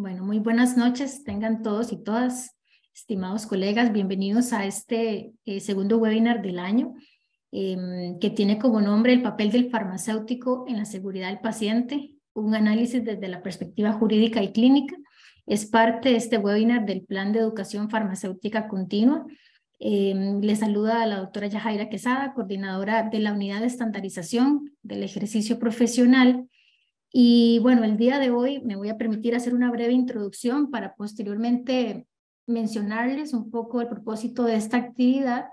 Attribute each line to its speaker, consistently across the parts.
Speaker 1: Bueno, muy buenas noches, tengan todos y todas, estimados colegas,
Speaker 2: bienvenidos a este eh, segundo webinar del año, em, que tiene como nombre el papel del farmacéutico en la seguridad del paciente, un análisis desde la perspectiva jurídica y clínica. Es parte de este webinar del Plan de Educación Farmacéutica Continua. Les em, le saluda a la doctora Yajaira Quesada, coordinadora de la Unidad de Estandarización del Ejercicio Profesional y bueno, el día de hoy me voy a permitir hacer una breve introducción para posteriormente mencionarles un poco el propósito de esta actividad,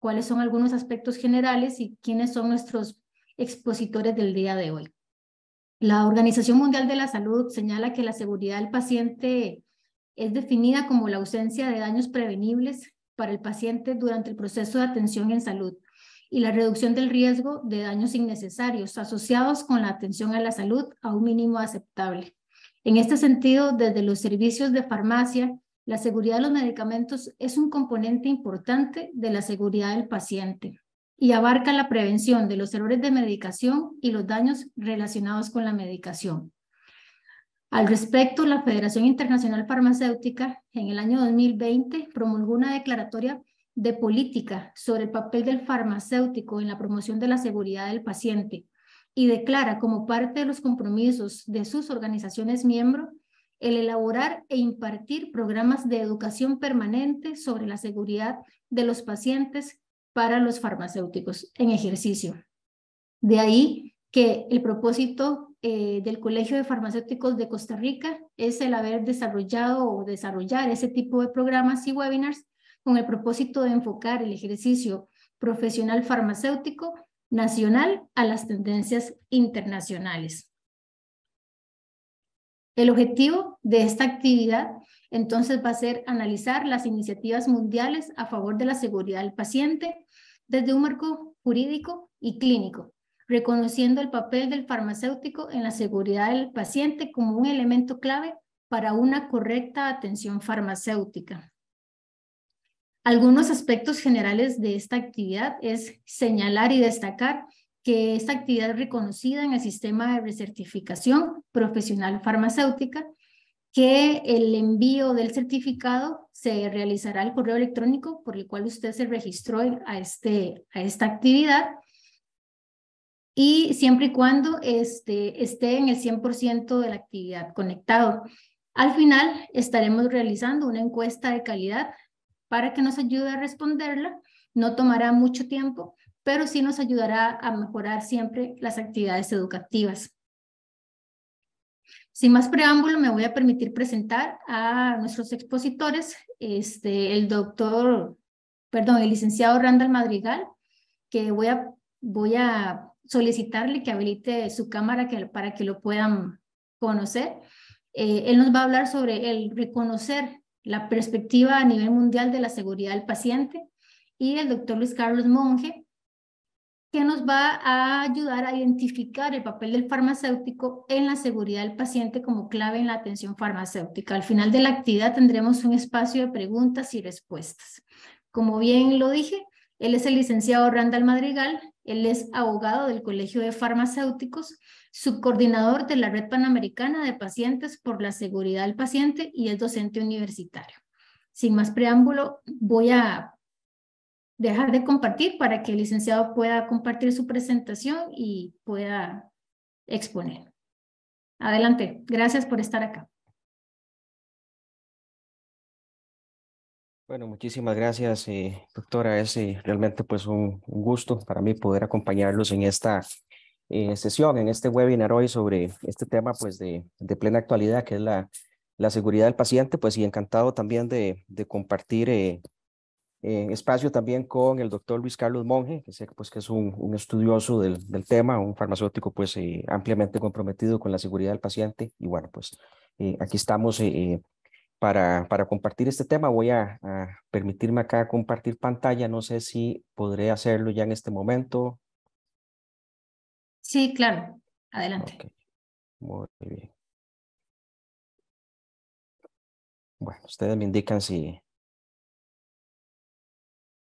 Speaker 2: cuáles son algunos aspectos generales y quiénes son nuestros expositores del día de hoy. La Organización Mundial de la Salud señala que la seguridad del paciente es definida como la ausencia de daños prevenibles para el paciente durante el proceso de atención en salud, y la reducción del riesgo de daños innecesarios asociados con la atención a la salud a un mínimo aceptable. En este sentido, desde los servicios de farmacia, la seguridad de los medicamentos es un componente importante de la seguridad del paciente y abarca la prevención de los errores de medicación y los daños relacionados con la medicación. Al respecto, la Federación Internacional Farmacéutica en el año 2020 promulgó una declaratoria de política sobre el papel del farmacéutico en la promoción de la seguridad del paciente y declara como parte de los compromisos de sus organizaciones miembro el elaborar e impartir programas de educación permanente sobre la seguridad de los pacientes para los farmacéuticos en ejercicio. De ahí que el propósito eh, del Colegio de Farmacéuticos de Costa Rica es el haber desarrollado o desarrollar ese tipo de programas y webinars con el propósito de enfocar el ejercicio profesional farmacéutico nacional a las tendencias internacionales. El objetivo de esta actividad entonces va a ser analizar las iniciativas mundiales a favor de la seguridad del paciente desde un marco jurídico y clínico, reconociendo el papel del farmacéutico en la seguridad del paciente como un elemento clave para una correcta atención farmacéutica. Algunos aspectos generales de esta actividad es señalar y destacar que esta actividad es reconocida en el sistema de recertificación profesional farmacéutica, que el envío del certificado se realizará al correo electrónico por el cual usted se registró a, este, a esta actividad y siempre y cuando este, esté en el 100% de la actividad conectado. Al final estaremos realizando una encuesta de calidad para que nos ayude a responderla. No tomará mucho tiempo, pero sí nos ayudará a mejorar siempre las actividades educativas. Sin más preámbulo, me voy a permitir presentar a nuestros expositores, este, el doctor, perdón, el licenciado Randall Madrigal, que voy a, voy a solicitarle que habilite su cámara para que lo puedan conocer. Eh, él nos va a hablar sobre el reconocer la perspectiva a nivel mundial de la seguridad del paciente, y el doctor Luis Carlos Monge, que nos va a ayudar a identificar el papel del farmacéutico en la seguridad del paciente como clave en la atención farmacéutica. Al final de la actividad tendremos un espacio de preguntas y respuestas. Como bien lo dije, él es el licenciado Randall Madrigal, él es abogado del Colegio de Farmacéuticos subcoordinador de la Red Panamericana de Pacientes por la Seguridad del Paciente y es docente universitario. Sin más preámbulo, voy a dejar de compartir para que el licenciado pueda compartir su presentación
Speaker 1: y pueda exponer. Adelante, gracias por estar acá.
Speaker 3: Bueno, muchísimas gracias, eh, doctora. Es eh, realmente pues un, gusto para mí poder acompañarlos en esta eh, sesión, en este webinar hoy sobre este tema pues de, de plena actualidad que es la, la, seguridad del paciente pues y encantado también de, de compartir eh, eh, espacio también con el doctor Luis Carlos Monge, que sé pues que es un, un estudioso del, del, tema, un farmacéutico pues ampliamente comprometido con la seguridad del paciente y bueno pues aquí estamos para, para, compartir este tema. Voy a permitirme acá compartir pantalla, no sé si podré hacerlo ya en este momento,
Speaker 1: Sí, claro. Adelante.
Speaker 3: Muy bien.
Speaker 1: Bueno, ustedes me indican si,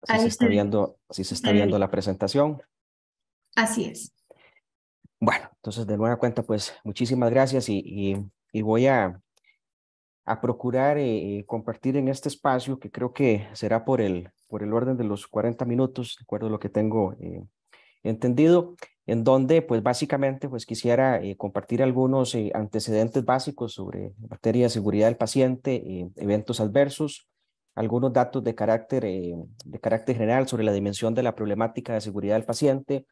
Speaker 1: se está
Speaker 3: viendo, si se está viendo la presentación. Así es. Bueno, entonces de nueva cuenta, pues muchísimas gracias y, voy a, a procurar eh, eh, compartir en este espacio que creo que será por el, por el orden de los 40 minutos, de acuerdo a lo que tengo eh, entendido en donde pues básicamente pues quisiera eh, compartir algunos eh, antecedentes básicos sobre materia de seguridad del paciente, eh, eventos adversos, algunos datos de carácter, de carácter general sobre la dimensión de la problemática de seguridad del paciente,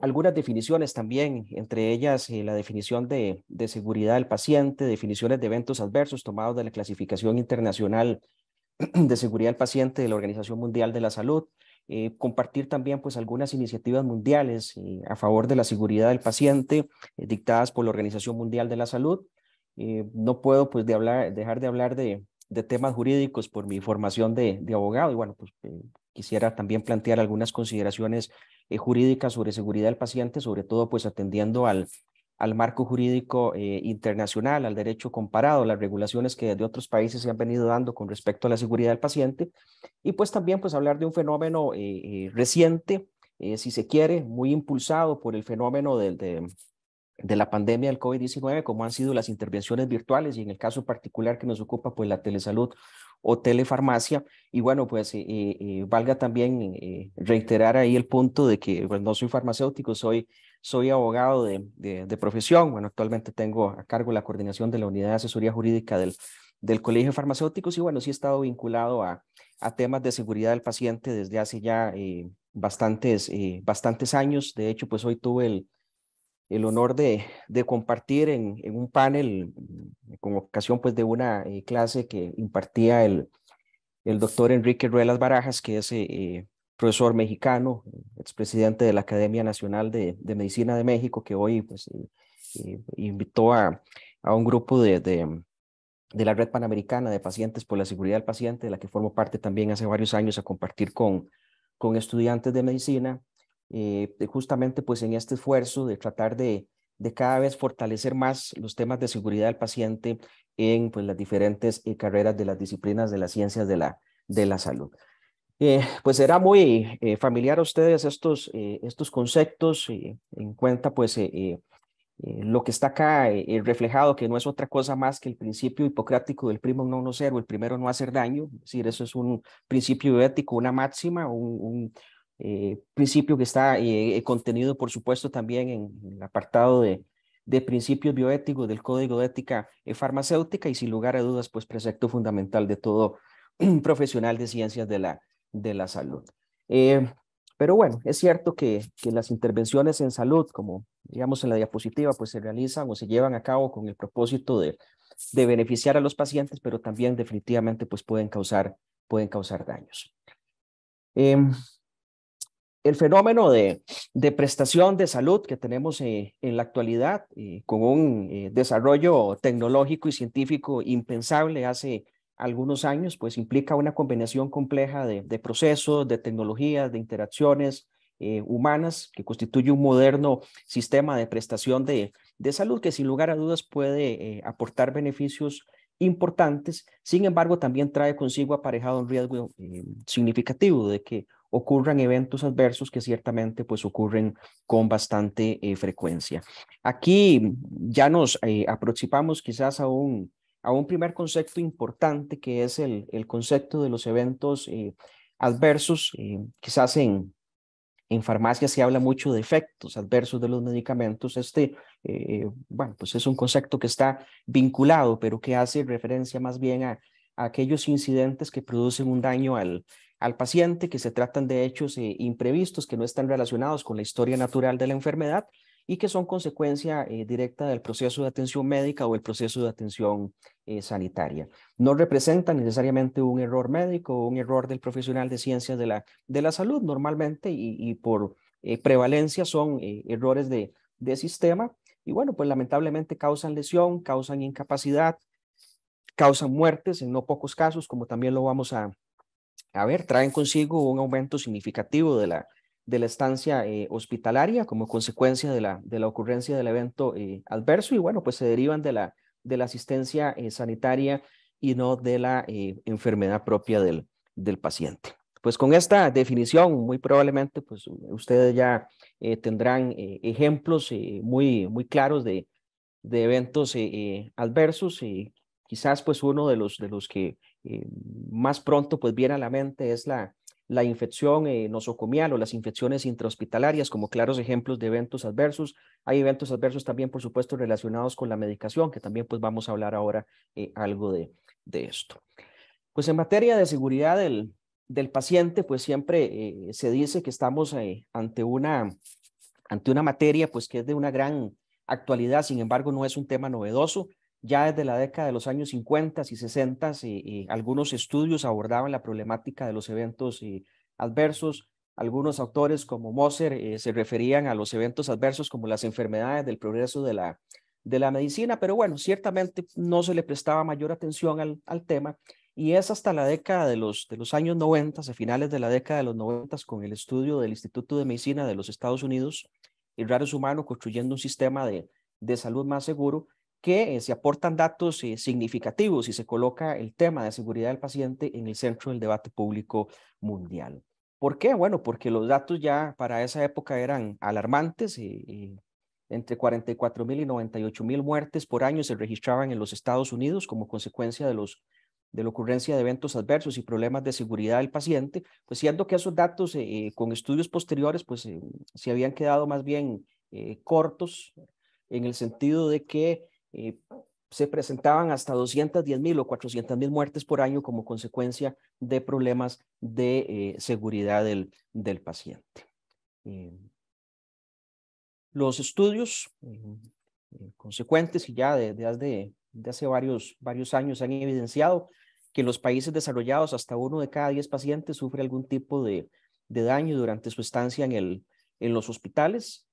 Speaker 3: algunas definiciones también, entre ellas la definición de, de, seguridad del paciente, definiciones de eventos adversos tomados de la clasificación internacional de seguridad del paciente de la Organización Mundial de la Salud, eh, compartir también pues algunas iniciativas mundiales eh, a favor de la seguridad del paciente eh, dictadas por la Organización Mundial de la Salud. no puedo pues dejar de hablar de, temas jurídicos por mi formación de, de abogado y bueno, pues quisiera también plantear algunas consideraciones jurídicas sobre seguridad del paciente, sobre todo pues atendiendo al, al marco jurídico eh, internacional, al derecho comparado, las regulaciones que de otros países se han venido dando con respecto a la seguridad del paciente, y pues también pues hablar de un fenómeno eh, eh, reciente, si se quiere, muy impulsado por el fenómeno de, de, la pandemia del COVID-19, como han sido las intervenciones virtuales y en el caso particular que nos ocupa, pues la telesalud o telefarmacia. Y bueno, pues valga también reiterar ahí el punto de que pues, no soy farmacéutico, soy soy abogado de, profesión. Bueno, actualmente tengo a cargo la coordinación de la unidad de asesoría jurídica del, del Colegio de Farmacéuticos y bueno, sí he estado vinculado a, temas de seguridad del paciente desde hace ya eh, bastantes, eh, bastantes años. De hecho, pues hoy tuve el, el honor de, compartir en, un panel mm, con ocasión pues de una eh, clase que impartía el, el doctor Enrique Ruelas Barajas, que es profesor mexicano, expresidente de la Academia Nacional de, Medicina de México, que hoy pues, eh, eh, invitó a, un grupo de, la Red Panamericana de Pacientes por la Seguridad del Paciente, de la que formo parte también hace varios años, a compartir con, estudiantes de medicina, eh, justamente pues en este esfuerzo de tratar de, cada vez fortalecer más los temas de seguridad del paciente en pues, las diferentes carreras de las disciplinas de las ciencias de la salud. Eh, pues será muy eh, familiar a ustedes estos, eh, estos conceptos, en cuenta pues lo que está acá reflejado, que no es otra cosa más que el principio hipocrático del primo no no o el primero no hacer daño, es decir, eso es un principio bioético, una máxima, un, principio que está contenido por supuesto también en el apartado de, de principios bioéticos del Código de Ética Farmacéutica y sin lugar a dudas pues precepto fundamental de todo profesional de ciencias de la de la salud. Eh, pero bueno, es cierto que, las intervenciones en salud, como digamos en la diapositiva, pues se realizan o se llevan a cabo con el propósito de, beneficiar a los pacientes, pero también definitivamente pues pueden causar, pueden causar daños. Em, el fenómeno de, prestación de salud que tenemos eh, en la actualidad, eh, con un desarrollo tecnológico y científico impensable hace algunos años, pues implica una combinación compleja de, procesos, de tecnologías, de interacciones eh, humanas que constituye un moderno sistema de prestación de, salud que sin lugar a dudas puede eh, aportar beneficios importantes, sin embargo también trae consigo aparejado un riesgo eh, significativo de que ocurran eventos adversos que ciertamente pues ocurren con bastante frecuencia. Aquí ya nos aproximamos quizás a un, a un primer concepto importante que es el, concepto de los eventos eh, adversos. Eh, quizás en, en farmacia se habla mucho de efectos adversos de los medicamentos. Este, eh, bueno, pues es un concepto que está vinculado, pero que hace referencia más bien a, aquellos incidentes que producen un daño al paciente, que se tratan de hechos imprevistos que no están relacionados con la historia natural de la enfermedad y que son consecuencia eh, directa del proceso de atención médica o el proceso de atención eh, sanitaria. No representan necesariamente un error médico o un error del profesional de ciencias de la, de la salud normalmente y, por eh, prevalencia son errores de, de sistema y bueno, pues lamentablemente causan lesión, causan incapacidad, causan muertes en no pocos casos, como también lo vamos a, a ver, traen consigo un aumento significativo de la, de la estancia eh, hospitalaria como consecuencia de la, de la ocurrencia del evento eh, adverso y bueno, pues se derivan de la, de la asistencia eh, sanitaria y no de la enfermedad propia del, del paciente. Pues con esta definición, muy probablemente, pues ustedes ya tendrán ejemplos muy, muy claros de, de eventos adversos y quizás pues uno de los, de los que más pronto pues viene a la mente es la, la infección eh, nosocomial o las infecciones intrahospitalarias como claros ejemplos de eventos adversos. Hay eventos adversos también, por supuesto, relacionados con la medicación, que también pues vamos a hablar ahora eh, algo de, esto. Pues en materia de seguridad del, paciente, pues siempre eh, se dice que estamos ante, una, ante una materia pues que es de una gran actualidad, sin embargo no es un tema novedoso ya desde la década de los años 50 y 60 y, eh, algunos estudios abordaban la problemática de los eventos eh, adversos. Algunos autores como Moser eh, se referían a los eventos adversos como las enfermedades del progreso de la, medicina, pero bueno, ciertamente no se le prestaba mayor atención al, tema y es hasta la década de los, años 90, a finales de la década de los 90, con el estudio del Instituto de Medicina de los Estados Unidos y Raros Humanos construyendo un sistema de salud más seguro, que eh, se aportan datos eh, significativos y se coloca el tema de seguridad del paciente en el centro del debate público mundial. ¿Por qué? Bueno, porque los datos ya para esa época eran alarmantes. Eh, y entre 44 mil y 98 mil muertes por año se registraban en los Estados Unidos como consecuencia de, los, de la ocurrencia de eventos adversos y problemas de seguridad del paciente, pues siendo que esos datos con estudios posteriores pues se habían quedado más bien cortos en el sentido de que eh, se presentaban hasta 210 mil o 400 mil muertes por año como consecuencia de problemas de eh, seguridad del, paciente. Eh, los estudios consecuentes y ya de, hace varios, varios años han evidenciado que en los países desarrollados hasta uno de cada diez pacientes sufre algún tipo de, daño durante su estancia en, el, en los hospitales.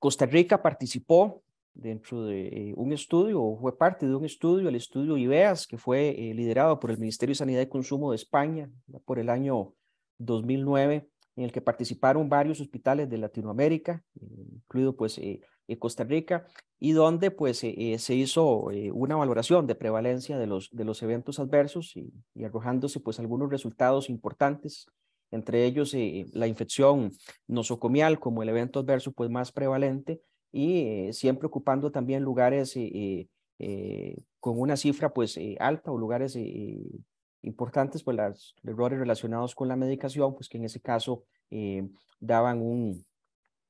Speaker 3: Costa Rica participó dentro de eh, un estudio, o fue parte de un estudio, el estudio IBEAS, que fue eh, liderado por el Ministerio de Sanidad y Consumo de España por el año 2009, en el que participaron varios hospitales de Latinoamérica, incluido pues eh, Costa Rica, y donde pues se hizo una valoración de prevalencia de los, de los eventos adversos y, y arrojándose pues algunos resultados importantes entre ellos la infección nosocomial como el evento adverso pues más prevalente, y eh, siempre ocupando también lugares eh, eh, con una cifra pues alta o lugares importantes, pues los errores relacionados con la medicación, pues que en ese caso daban un,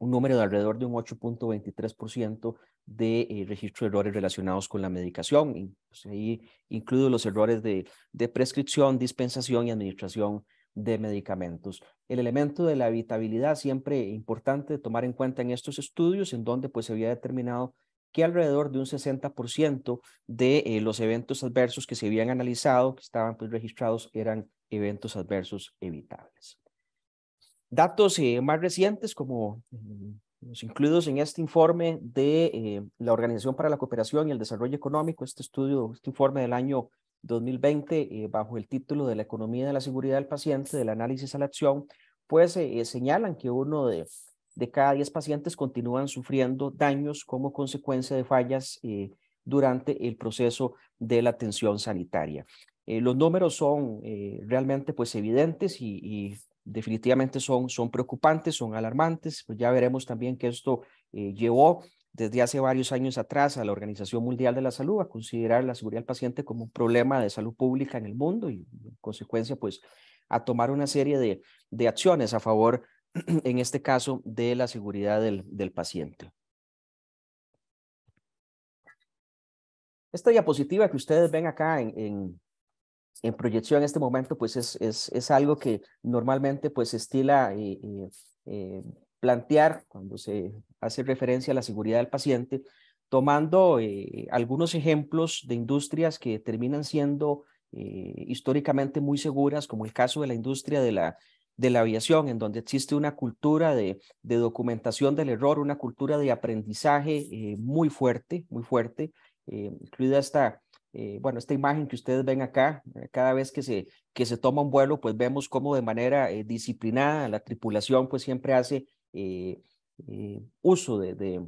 Speaker 3: número de alrededor de un 8.23% de registro de errores relacionados con la medicación. Pues, ahí incluidos los errores de, de, prescripción, dispensación y administración de medicamentos. El elemento de la evitabilidad siempre importante tomar en cuenta en estos estudios, en donde pues se había determinado que alrededor de un 60% de eh, los eventos adversos que se habían analizado, que estaban pues, registrados, eran eventos adversos evitables. Datos eh, más recientes, como eh, los incluidos en este informe de la Organización para la Cooperación y el Desarrollo Económico, este estudio, este informe del año 2020 eh, bajo el título de la economía de la seguridad del paciente, del análisis a la acción, pues eh, señalan que uno de, cada diez pacientes continúan sufriendo daños como consecuencia de fallas eh, durante el proceso de la atención sanitaria. los números son realmente pues evidentes y, definitivamente son, son preocupantes, son alarmantes, pues ya veremos también que esto llevó desde hace varios años atrás a la Organización Mundial de la Salud a considerar la seguridad del paciente como un problema de salud pública en el mundo y en consecuencia pues a tomar una serie de, acciones a favor, en este caso, de la seguridad del, paciente. Esta diapositiva que ustedes ven acá en, proyección en este momento, pues es, algo que normalmente pues estila eh, eh, eh plantear cuando se hace referencia a la seguridad del paciente, tomando eh, algunos ejemplos de industrias que terminan siendo eh, históricamente muy seguras, como el caso de la industria de la, de la aviación, en donde existe una cultura de, de documentación del error, una cultura de aprendizaje eh, muy fuerte, muy fuerte, incluida esta, bueno, esta imagen que ustedes ven acá, cada vez que se, que se toma un vuelo, pues vemos cómo de manera disciplinada la tripulación pues siempre hace eh, eh, uso de, de,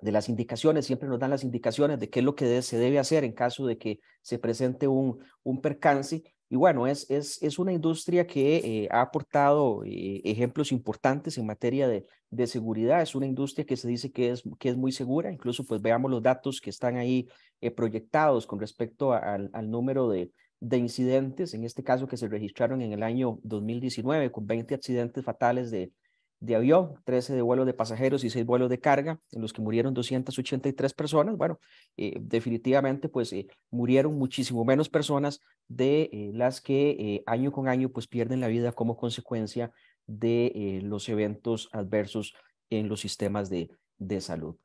Speaker 3: de, las indicaciones, siempre nos dan las indicaciones de qué es lo que se debe hacer en caso de que se presente un, un percance. Y bueno, es, es, es una industria que eh, ha aportado ejemplos importantes en materia de, de seguridad. Es una industria que se dice que es, que es muy segura. Incluso, pues veamos los datos que están ahí proyectados con respecto al, al número de, de incidentes, en este caso que se registraron en el año 2019, con 20 accidentes fatales de, de avión, 13 de vuelos de pasajeros y 6 vuelos de carga, en los que murieron 283 personas. Bueno, eh, definitivamente, pues eh, murieron muchísimo menos personas de eh, las que año con año, pues pierden la vida como consecuencia de los eventos adversos en los sistemas de salud.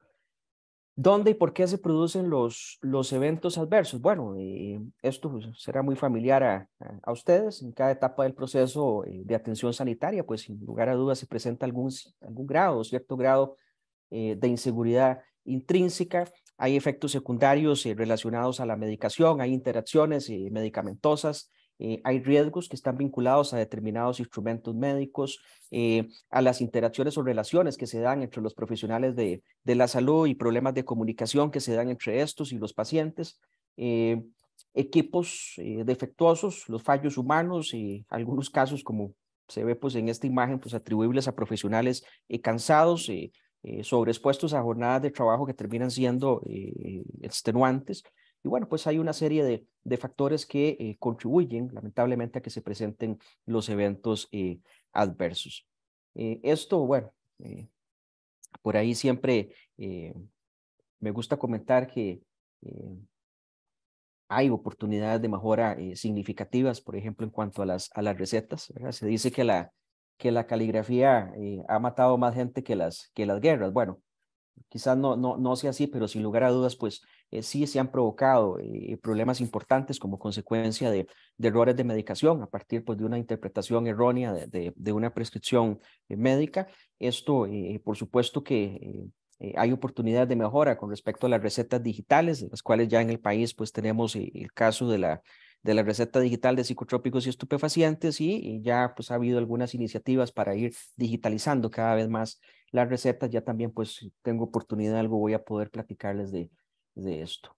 Speaker 3: ¿Dónde y por qué se producen los, los eventos adversos? Bueno, eh, esto pues, será muy familiar a, a, ustedes. En cada etapa del proceso eh, de atención sanitaria, pues sin lugar a dudas se presenta algún, algún grado, cierto grado eh, de inseguridad intrínseca. Hay efectos secundarios relacionados a la medicación, hay interacciones medicamentosas, eh, hay riesgos que están vinculados a determinados instrumentos médicos, eh, a las interacciones o relaciones que se dan entre los profesionales de, la salud y problemas de comunicación que se dan entre estos y los pacientes, eh, equipos defectuosos, los fallos humanos y algunos casos como se ve pues en esta imagen pues atribuibles a profesionales cansados, sobreexpuestos a jornadas de trabajo que terminan siendo extenuantes. Y bueno, pues hay una serie de, factores que eh, contribuyen lamentablemente a que se presenten los eventos eh, adversos. Eh, esto, bueno, por ahí siempre me gusta comentar que hay oportunidades de mejora significativas, por ejemplo, en cuanto a las, a las recetas. Se dice que la, que la caligrafía ha matado más gente que las, que las guerras. Bueno, quizás no, no, no sea así, pero sin lugar a dudas, pues eh, sí se han provocado eh, problemas importantes como consecuencia de, errores de medicación a partir pues, de una interpretación errónea de, una prescripción eh, médica. Esto, por supuesto que hay oportunidades de mejora con respecto a las recetas digitales, de las cuales ya en el país pues tenemos el caso de la, de la receta digital de psicotrópicos y estupefacientes y ya pues ha habido algunas iniciativas para ir digitalizando cada vez más las recetas. Ya también pues tengo oportunidad, algo voy a poder platicarles de, de esto.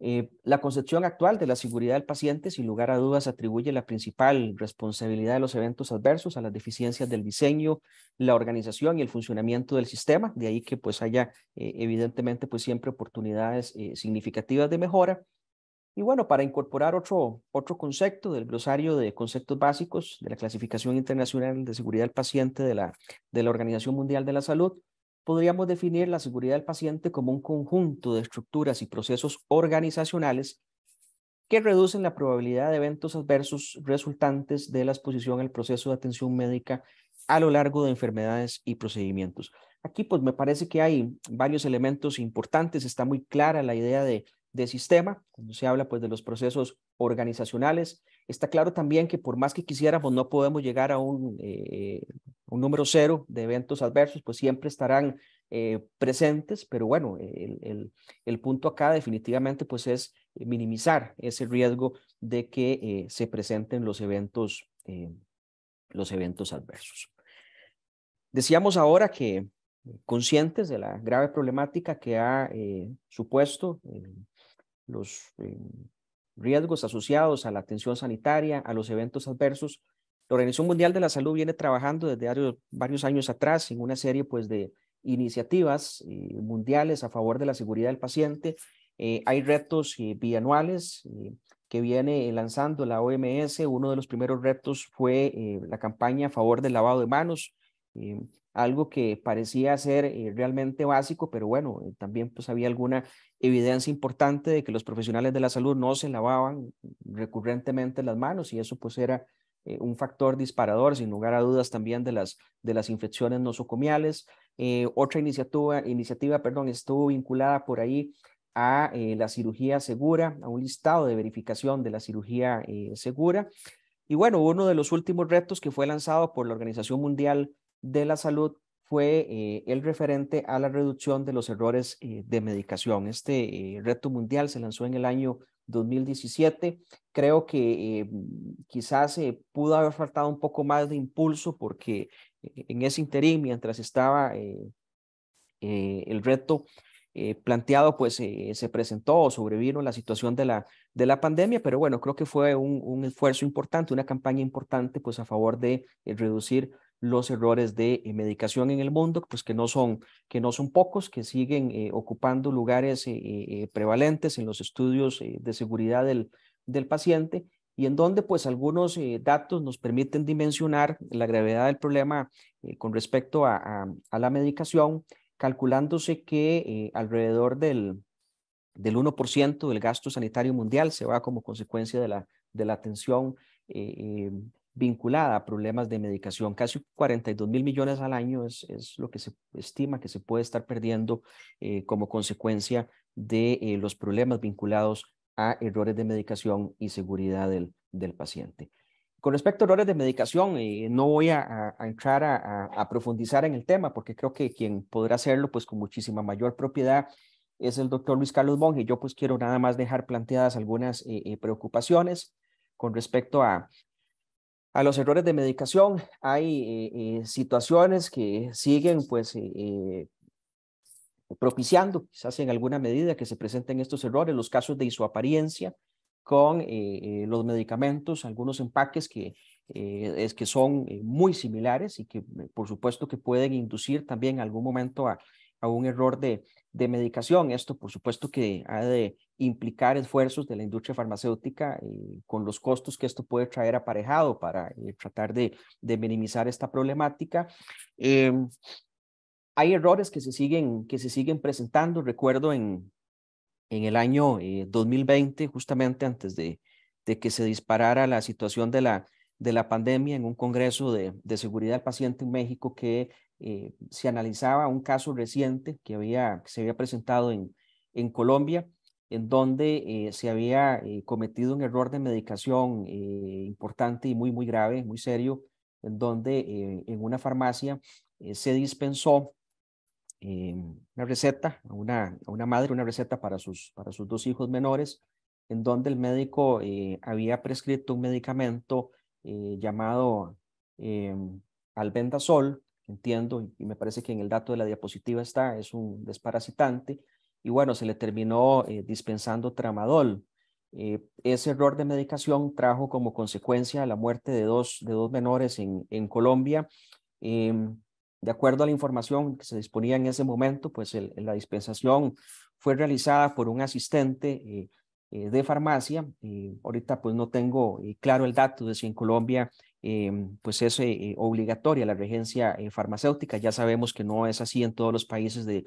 Speaker 3: Eh, la concepción actual de la seguridad del paciente, sin lugar a dudas, atribuye la principal responsabilidad de los eventos adversos a las deficiencias del diseño, la organización y el funcionamiento del sistema, de ahí que pues haya eh, evidentemente pues siempre oportunidades eh, significativas de mejora. Y bueno, para incorporar otro, otro concepto del glosario de conceptos básicos de la clasificación internacional de seguridad del paciente de la, de la Organización Mundial de la Salud, podríamos definir la seguridad del paciente como un conjunto de estructuras y procesos organizacionales que reducen la probabilidad de eventos adversos resultantes de la exposición al proceso de atención médica a lo largo de enfermedades y procedimientos. Aquí pues me parece que hay varios elementos importantes, está muy clara la idea de, sistema, cuando se habla pues de los procesos organizacionales, Está claro también que por más que quisiéramos, no podemos llegar a un, eh, un número cero de eventos adversos, pues siempre estarán eh, presentes, pero bueno, el, punto acá definitivamente pues es eh, minimizar ese riesgo de que se presenten los eventos, los eventos adversos. Decíamos ahora que conscientes de la grave problemática que ha supuesto los riesgos asociados a la atención sanitaria, a los eventos adversos. La Organización Mundial de la Salud viene trabajando desde varios, años atrás en una serie pues, de iniciativas eh, mundiales a favor de la seguridad del paciente. Eh, hay retos eh, bianuales que viene lanzando la OMS. Uno de los primeros retos fue la campaña a favor del lavado de manos algo que parecía ser eh, realmente básico, pero bueno, eh, también pues había alguna evidencia importante de que los profesionales de la salud no se lavaban recurrentemente las manos y eso pues era eh, un factor disparador, sin lugar a dudas también de las, de las infecciones nosocomiales. otra iniciativa, iniciativa perdón, estuvo vinculada por ahí a la cirugía segura, a un listado de verificación de la cirugía segura. Y bueno, uno de los últimos retos que fue lanzado por la Organización Mundial de la Salud fue eh, el referente a la reducción de los errores eh, de medicación. Este eh, reto mundial se lanzó en el año 2017. Creo que quizás pudo haber faltado un poco más de impulso porque en ese interín, mientras estaba el reto planteado, pues se presentó o sobrevino la situación de la, de la pandemia, pero bueno, creo que fue un, un esfuerzo importante, una campaña importante pues a favor de reducir los errores de eh, medicación en el mundo, pues que no son, que no son pocos, que siguen eh, ocupando lugares eh, prevalentes en los estudios de seguridad del, del, paciente y en donde pues algunos datos nos permiten dimensionar la gravedad del problema con respecto a, a, la medicación, calculándose que alrededor del, del 1% del gasto sanitario mundial se va como consecuencia de la, de la atención eh, vinculada a problemas de medicación. Casi 42 mil millones al año es, es, lo que se estima que se puede estar perdiendo eh, como consecuencia de eh, los problemas vinculados a errores de medicación y seguridad del, del paciente. Con respecto a errores de medicación, eh, no voy a, entrar a, a, profundizar en el tema porque creo que quien podrá hacerlo pues con muchísima mayor propiedad es el doctor Luis Carlos Monge. Yo pues quiero nada más dejar planteadas algunas preocupaciones con respecto a, a los errores de medicación. Hay eh, eh, situaciones que siguen pues eh, propiciando quizás en alguna medida que se presenten estos errores, los casos de isoapariencia con los medicamentos, algunos empaques que, es que son muy similares y que por supuesto que pueden inducir también en algún momento a, a un error de, de medicación. Esto, por supuesto, que ha de implicar esfuerzos de la industria farmacéutica y eh, con los costos que esto puede traer aparejado para eh, tratar de, de, minimizar esta problemática. Em, hay errores que se siguen, que se siguen presentando. Recuerdo en, en el año 2020, eh, justamente antes de, de que se disparara la situación de la, de la pandemia en un congreso de, de seguridad al paciente en México que eh, se analizaba un caso reciente que, se había presentado en, Colombia, en donde eh, se había eh, cometido un error de medicación importante y muy, muy grave, muy serio, en donde en una farmacia se dispensó una receta a una, madre, una receta para sus, para sus dos hijos menores, en donde el médico había prescrito un medicamento llamado albendazol, entiendo, y me parece que en el dato de la diapositiva está, es un desparasitante, y bueno, se le terminó eh, dispensando tramadol. Eh, ese error de medicación trajo como consecuencia la muerte de dos, de dos menores en, en Colombia. Em, de acuerdo a la información que se disponía en ese momento, pues la dispensación fue realizada por un asistente eh, de farmacia. ahorita pues no tengo claro el dato de si en Colombia Em, pues es eh, obligatoria la regencia eh, farmacéutica. Ya sabemos que no es así en todos los países de,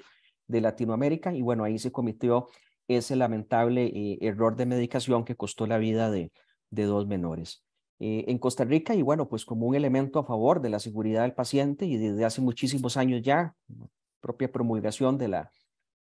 Speaker 3: Latinoamérica y bueno, ahí se cometió ese lamentable eh, error de medicación que costó la vida de, de dos menores. en Costa Rica y bueno, pues como un elemento a favor de la seguridad del paciente y desde hace muchísimos años ya, propia promulgación de la,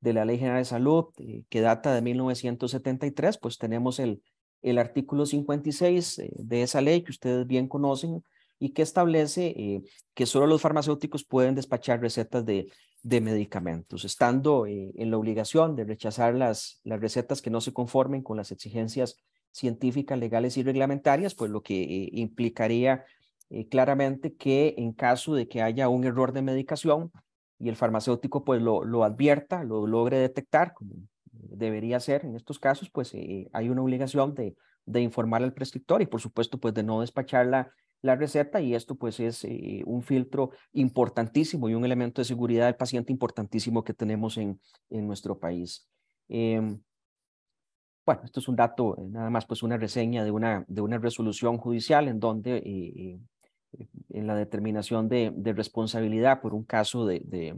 Speaker 3: de la Ley General de Salud que data de 1973, pues tenemos el, el artículo 56 eh, de esa ley que ustedes bien conocen y que establece eh, que solo los farmacéuticos pueden despachar recetas de, de medicamentos, estando eh, en la obligación de rechazar las, las recetas que no se conformen con las exigencias científicas, legales y reglamentarias, pues lo que implicaría claramente que en caso de que haya un error de medicación y el farmacéutico pues lo, lo advierta, lo logre detectar, como debería ser en estos casos, pues eh, hay una obligación de, de informar al prescriptor y por supuesto pues de no despachar la, receta y esto pues es eh, un filtro importantísimo y un elemento de seguridad del paciente importantísimo que tenemos en, en nuestro país. Em, bueno, esto es un dato, eh, nada más pues una reseña de una, de una resolución judicial en donde en la determinación de, de responsabilidad por un caso de, de,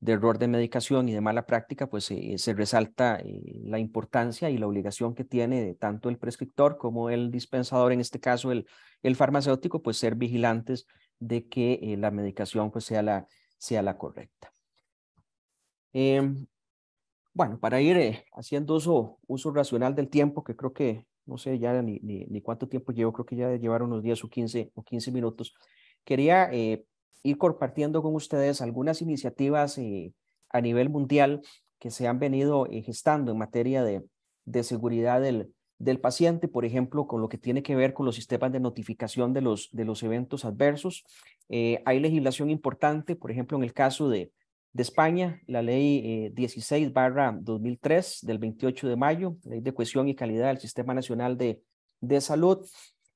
Speaker 3: de error de medicación y de mala práctica, pues se resalta eh, la importancia y la obligación que tiene tanto el prescriptor como el dispensador, en este caso el, farmacéutico, pues ser vigilantes de que eh, la medicación pues sea la, sea la correcta. Em, bueno, para ir eh, haciendo uso, racional del tiempo, que creo que no sé ya ni, cuánto tiempo llevo, creo que ya de llevar unos 10 o 15, o 15 minutos, quería ir compartiendo con ustedes algunas iniciativas eh, a nivel mundial que se han venido eh, gestando en materia de, de seguridad del, del, paciente, por ejemplo, con lo que tiene que ver con los sistemas de notificación de los, de los eventos adversos. Eh, hay legislación importante, por ejemplo, en el caso de, de España, la ley 16 2003 del 28 de mayo, ley de cohesión y calidad del Sistema Nacional de, de Salud.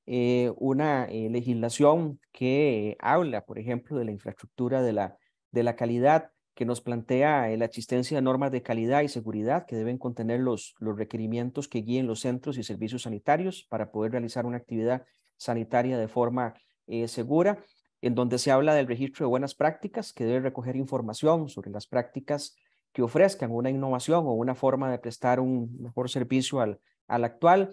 Speaker 3: Eh, una eh, legislación que habla, por ejemplo, de la infraestructura de la, calidad, que nos plantea eh, la existencia de normas de calidad y seguridad que deben contener los, requerimientos que guíen los centros y servicios sanitarios para poder realizar una actividad sanitaria de forma segura, en donde se habla del registro de buenas prácticas que debe recoger información sobre las prácticas que ofrezcan una innovación o una forma de prestar un mejor servicio al, al actual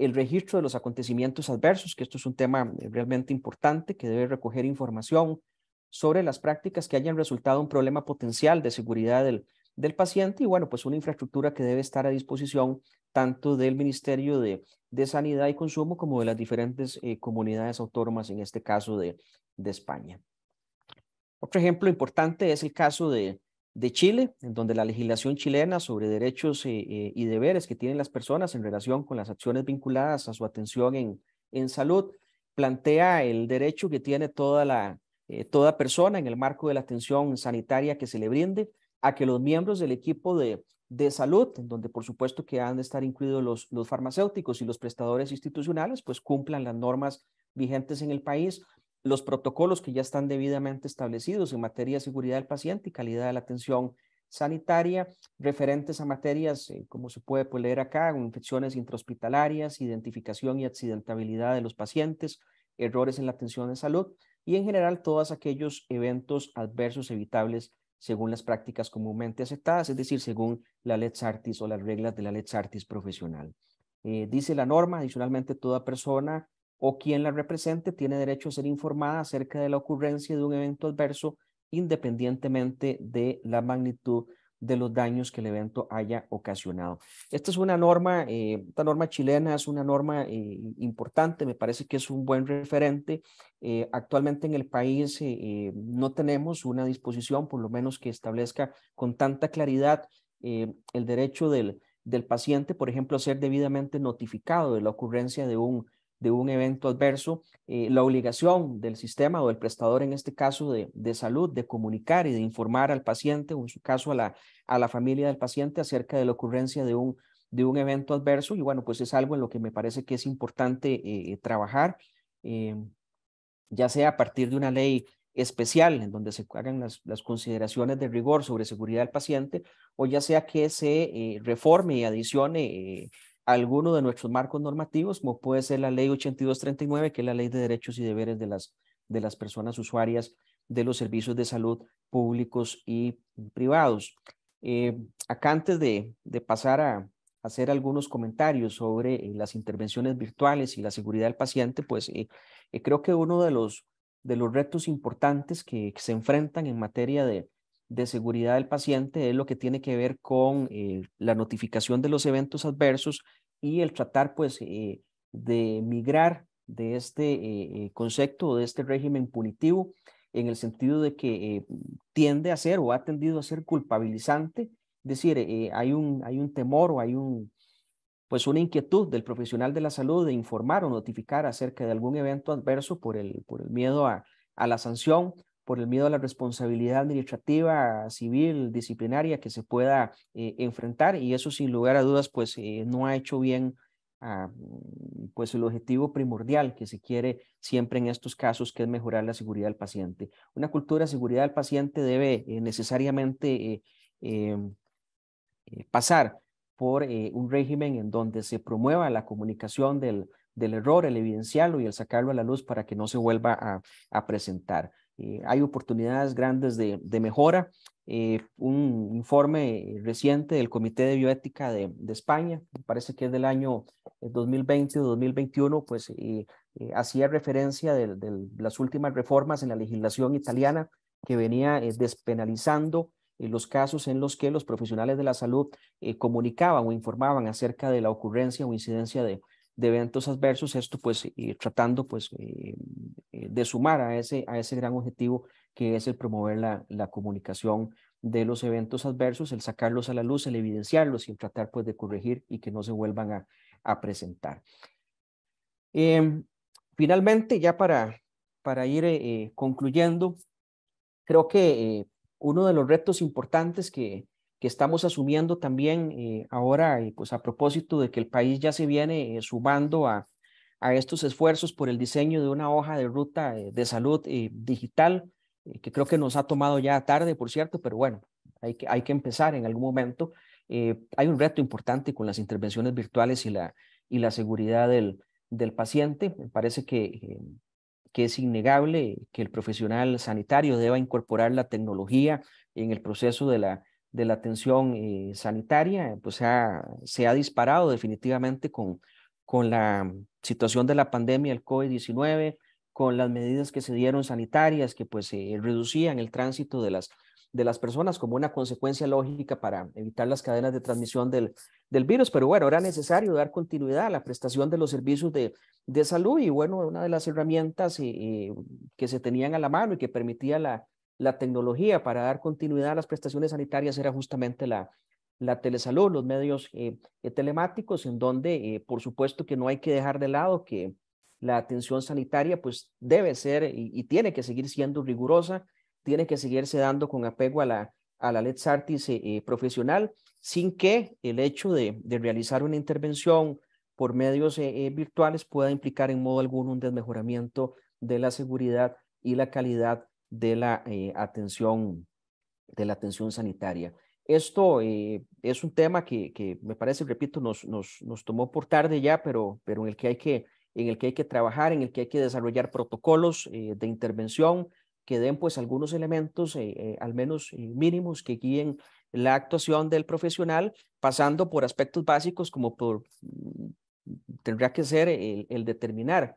Speaker 3: el registro de los acontecimientos adversos, que esto es un tema eh, realmente importante que debe recoger información sobre las prácticas que hayan resultado un problema potencial de seguridad del, del paciente y bueno, pues una infraestructura que debe estar a disposición tanto del Ministerio de, Sanidad y Consumo como de las diferentes eh, comunidades autónomas, en este caso de España. Otro ejemplo importante es el caso de, de Chile, en donde la legislación chilena sobre derechos eh, eh, y deberes que tienen las personas en relación con las acciones vinculadas a su atención en, salud, plantea el derecho que tiene toda, la, eh, toda persona en el marco de la atención sanitaria que se le brinde a que los miembros del equipo de, salud, en donde por supuesto que han de estar incluidos los, los farmacéuticos y los prestadores institucionales, pues cumplan las normas vigentes en el país los protocolos que ya están debidamente establecidos en materia de seguridad del paciente y calidad de la atención sanitaria, referentes a materias, eh, como se puede pues, leer acá, infecciones intrahospitalarias, identificación y accidentabilidad de los pacientes, errores en la atención de salud y en general todos aquellos eventos adversos evitables según las prácticas comúnmente aceptadas, es decir, según la Lex Artis o las reglas de la Lex Artis profesional. Eh, dice la norma, adicionalmente, toda persona o quien la represente tiene derecho a ser informada acerca de la ocurrencia de un evento adverso independientemente de la magnitud de los daños que el evento haya ocasionado. Esta es una norma, eh, esta norma chilena es una norma eh, importante, me parece que es un buen referente. Eh, actualmente en el país no tenemos una disposición, por lo menos que establezca con tanta claridad el derecho del, del paciente, por ejemplo, a ser debidamente notificado de la ocurrencia de un de un evento adverso, eh, la obligación del sistema o del prestador, en este caso de, salud, de comunicar y de informar al paciente, o en su caso a la, a la familia del paciente, acerca de la ocurrencia de un, de un evento adverso. Y bueno, pues es algo en lo que me parece que es importante eh, trabajar, eh, ya sea a partir de una ley especial en donde se hagan las, las, consideraciones de rigor sobre seguridad del paciente, o ya sea que se reforme y adicione alguno de nuestros marcos normativos, como puede ser la ley 8239, que es la ley de derechos y deberes de las, de las personas usuarias de los servicios de salud públicos y privados. Eh, acá antes de, de pasar a, hacer algunos comentarios sobre eh, las intervenciones virtuales y la seguridad del paciente, pues eh, creo que uno de los, de los retos importantes que se enfrentan en materia de, de seguridad del paciente es lo que tiene que ver con eh, la notificación de los eventos adversos y el tratar pues eh, de migrar de este eh, concepto, de este régimen punitivo, en el sentido de que tiende a ser o ha tendido a ser culpabilizante, es decir, hay, un, hay un temor o hay un, pues una inquietud del profesional de la salud de informar o notificar acerca de algún evento adverso por el, por el miedo a la sanción por el miedo a la responsabilidad administrativa, civil, disciplinaria que se pueda eh, enfrentar y eso sin lugar a dudas pues eh, no ha hecho bien ah, pues el objetivo primordial que se quiere siempre en estos casos, que es mejorar la seguridad del paciente. Una cultura de seguridad del paciente debe eh, necesariamente pasar por un régimen en donde se promueva la comunicación del, error, el evidenciarlo y el sacarlo a la luz para que no se vuelva a presentar. Eh, hay oportunidades grandes de, mejora. Eh, un informe reciente del Comité de Bioética de, España, me parece que es del año 2020 eh, o 2021, pues hacía referencia de, de, las últimas reformas en la legislación italiana que venía despenalizando los casos en los que los profesionales de la salud comunicaban o informaban acerca de la ocurrencia o incidencia de, de eventos adversos, esto pues ir eh, tratando pues eh, eh, de sumar a ese, a ese gran objetivo que es el promover la, la, comunicación de los eventos adversos, el sacarlos a la luz, el evidenciarlos y el tratar pues de corregir y que no se vuelvan a, presentar. Em, finalmente, ya para, para ir concluyendo, creo que uno de los retos importantes que, que estamos asumiendo también eh, ahora, y eh, pues a propósito de que el país ya se viene eh, sumando a, a, estos esfuerzos por el diseño de una hoja de ruta de salud digital, que creo que nos ha tomado ya tarde, por cierto, pero bueno, hay que, hay que empezar en algún momento. hay un reto importante con las intervenciones virtuales y la, y la seguridad del, del paciente. Me parece que, que es innegable que el profesional sanitario deba incorporar la tecnología en el proceso de la de la atención eh, sanitaria, pues se ha, disparado definitivamente con, con la mm, situación de la pandemia, el COVID-19, con las medidas que se dieron sanitarias que pues reducían el tránsito de las, de las personas como una consecuencia lógica para evitar las cadenas de transmisión del, del virus. Pero bueno, era necesario dar continuidad a la prestación de los servicios de, de salud y bueno, una de las herramientas eh, eh, que se tenían a la mano y que permitía la, la tecnología para dar continuidad a las prestaciones sanitarias era justamente la, la telesalud, los medios eh, eh, telemáticos, en donde eh, por supuesto que no hay que dejar de lado que la atención sanitaria pues debe ser y, tiene que seguir siendo rigurosa, tiene que seguirse dando con apego a la, a la Artis profesional, sin que el hecho de, de realizar una intervención por medios virtuales pueda implicar en modo alguno un desmejoramiento de la seguridad y la calidad de la eh, atención de la atención sanitaria. Esto eh, es un tema que, me parece, repito, nos, tomó por tarde ya, pero, pero en, el que hay que, en el que hay que trabajar, en el que hay que desarrollar protocolos eh, de intervención que den pues algunos elementos, al menos mínimos, que guíen la actuación del profesional, pasando por aspectos básicos como por, mm, tendrá que ser el determinar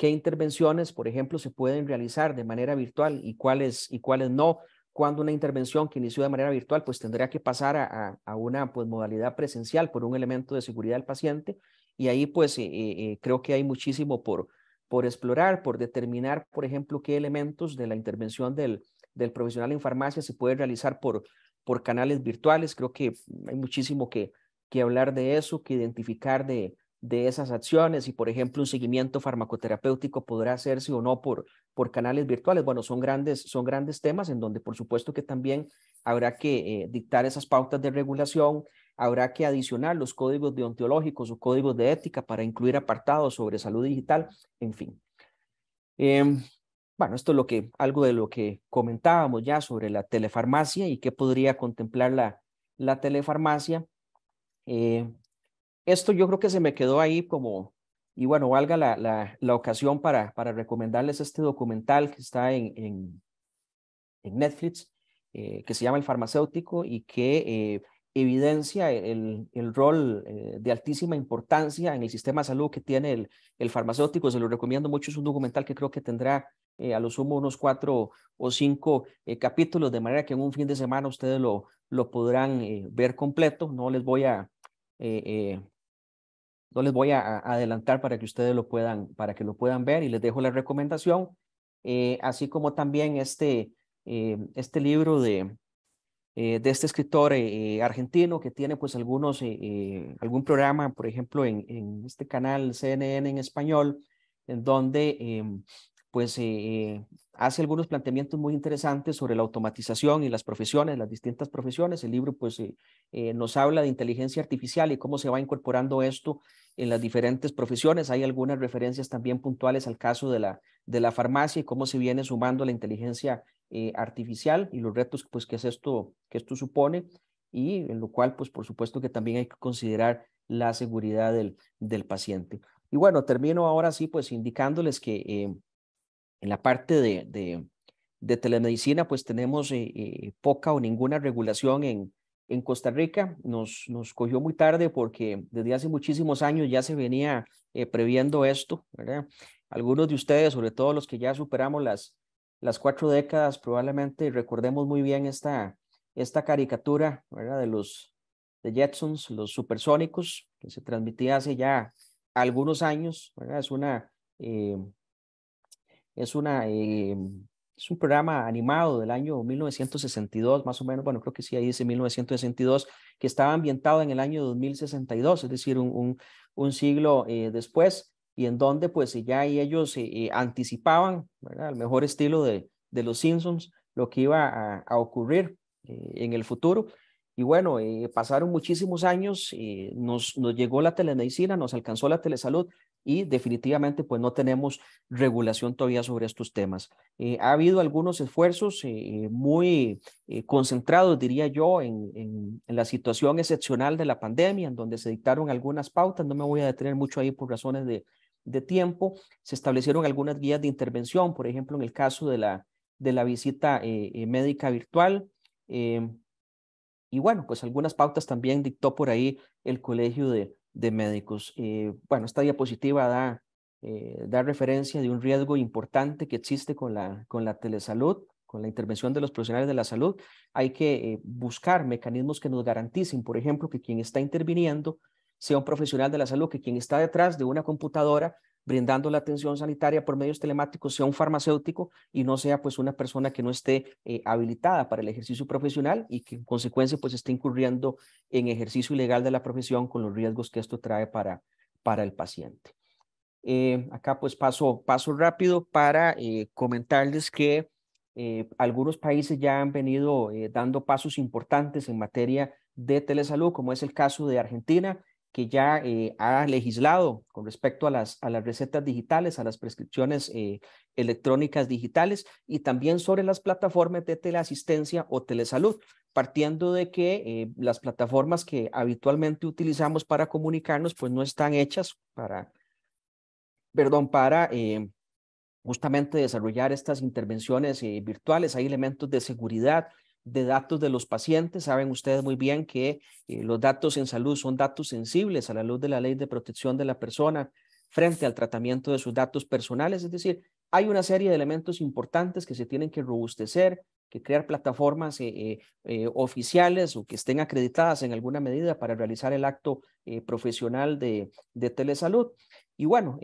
Speaker 3: qué intervenciones, por ejemplo, se pueden realizar de manera virtual y cuáles, y cuáles no. Cuando una intervención que inició de manera virtual, pues tendría que pasar a, una pues, modalidad presencial por un elemento de seguridad del paciente. Y ahí, pues, eh, eh, eh, creo que hay muchísimo por, por explorar, por determinar, por ejemplo, qué elementos de la intervención del, del profesional en farmacia se puede realizar por, por canales virtuales. Creo que hay muchísimo que, que hablar de eso, que identificar de, de esas acciones y, por ejemplo, un seguimiento farmacoterapéutico podrá hacerse o no por, por canales virtuales. Bueno, son grandes, son grandes temas en donde, por supuesto, que también habrá que eh, dictar esas pautas de regulación, habrá que adicionar los códigos deontológicos o códigos de ética para incluir apartados sobre salud digital, en fin. Em, bueno, esto es lo que, algo de lo que comentábamos ya sobre la telefarmacia y qué podría contemplar la, la telefarmacia. Eh, esto yo creo que se me quedó ahí como, y bueno, valga la, ocasión para, para recomendarles este documental que está en, en, Netflix, eh, que se llama El farmacéutico y que eh, evidencia el, rol eh, de altísima importancia en el sistema de salud que tiene el, el, farmacéutico. Se lo recomiendo mucho, es un documental que creo que tendrá a lo sumo unos cuatro o cinco capítulos, de manera que en un fin de semana ustedes lo, lo podrán ver completo. No les voy a, eh, eh, no les voy a, adelantar para que ustedes lo puedan, para que lo puedan ver y les dejo la recomendación, eh, así como también este, eh, este libro de, de este escritor argentino que tiene pues algunos, algún programa, por ejemplo, en, en, este canal CNN en español, en donde em, pues hace algunos planteamientos muy interesantes sobre la automatización y las profesiones, las distintas profesiones. El libro pues eh, eh, nos habla de inteligencia artificial y cómo se va incorporando esto en las diferentes profesiones. Hay algunas referencias también puntuales al caso de la, de la farmacia y cómo se viene sumando la inteligencia eh, artificial y los retos pues que, es esto, que esto supone y en lo cual pues por supuesto que también hay que considerar la seguridad del, del paciente. Y bueno, termino ahora sí pues indicándoles que en la parte de, de, de telemedicina, pues tenemos eh, eh, poca o ninguna regulación en, en Costa Rica. Nos, nos cogió muy tarde porque desde hace muchísimos años ya se venía eh, previendo esto, ¿verdad? Algunos de ustedes, sobre todo los que ya superamos las, las cuatro décadas, probablemente recordemos muy bien esta, esta caricatura, ¿verdad? De los de Jetsons, los supersónicos, que se transmitía hace ya algunos años, ¿verdad? Es una eh, es, una, eh, es un programa animado del año 1962, más o menos, bueno, creo que sí, ahí dice 1962, que estaba ambientado en el año 2062, es decir, un, un, siglo eh, después, y en donde pues eh, ya ellos anticipaban, ¿verdad? Al mejor estilo de, los Simpsons, lo que iba a, ocurrir en el futuro. Y bueno, pasaron muchísimos años, nos, nos llegó la telemedicina, nos alcanzó la telesalud, y definitivamente pues no tenemos regulación todavía sobre estos temas. Eh, ha habido algunos esfuerzos eh, muy eh, concentrados, diría yo, en, en, la situación excepcional de la pandemia, en donde se dictaron algunas pautas, no me voy a detener mucho ahí por razones de, de tiempo, se establecieron algunas guías de intervención, por ejemplo, en el caso de la, de la visita médica virtual. y bueno, pues algunas pautas también dictó por ahí el Colegio de, de médicos. Eh, bueno, esta diapositiva da, eh, da referencia de un riesgo importante que existe con la, con la telesalud, con la intervención de los profesionales de la salud. Hay que eh, buscar mecanismos que nos garanticen, por ejemplo, que quien está interviniendo sea un profesional de la salud, que quien está detrás de una computadora brindando la atención sanitaria por medios telemáticos sea un farmacéutico y no sea pues una persona que no esté eh, habilitada para el ejercicio profesional y que en consecuencia pues esté incurriendo en ejercicio ilegal de la profesión con los riesgos que esto trae para, para el paciente. Eh, acá pues paso, paso rápido para eh, comentarles que algunos países ya han venido dando pasos importantes en materia de telesalud, como es el caso de Argentina, que ya eh, ha legislado con respecto a las, a las recetas digitales, a las prescripciones eh, electrónicas digitales y también sobre las plataformas de teleasistencia o telesalud, partiendo de que eh, las plataformas que habitualmente utilizamos para comunicarnos pues no están hechas para, perdón, para justamente desarrollar estas intervenciones virtuales, hay elementos de seguridad, de datos de los pacientes. Saben ustedes muy bien que eh, los datos en salud son datos sensibles a la luz de la ley de protección de la persona frente al tratamiento de sus datos personales. Es decir, hay una serie de elementos importantes que se tienen que robustecer, que crear plataformas eh, eh, oficiales o que estén acreditadas en alguna medida para realizar el acto profesional de, de, telesalud. Y bueno,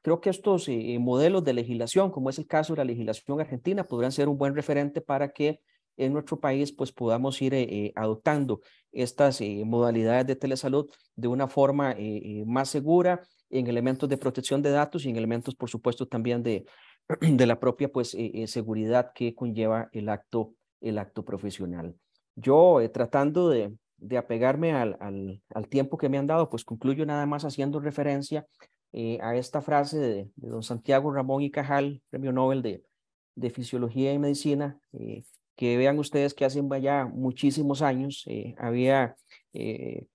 Speaker 3: creo que estos modelos de legislación, como es el caso de la legislación argentina, podrán ser un buen referente para que en nuestro país, pues podamos ir eh, eh, adoptando estas eh, modalidades de telesalud de una forma más segura en elementos de protección de datos y en elementos, por supuesto, también de, de la propia pues, seguridad que conlleva el acto, el acto profesional. Yo tratando de, de apegarme al, al, al, tiempo que me han dado, pues concluyo nada más haciendo referencia a esta frase de, don Santiago Ramón y Cajal, premio Nobel de, de Fisiología y Medicina, que vean ustedes que hace ya muchísimos años eh, había eh,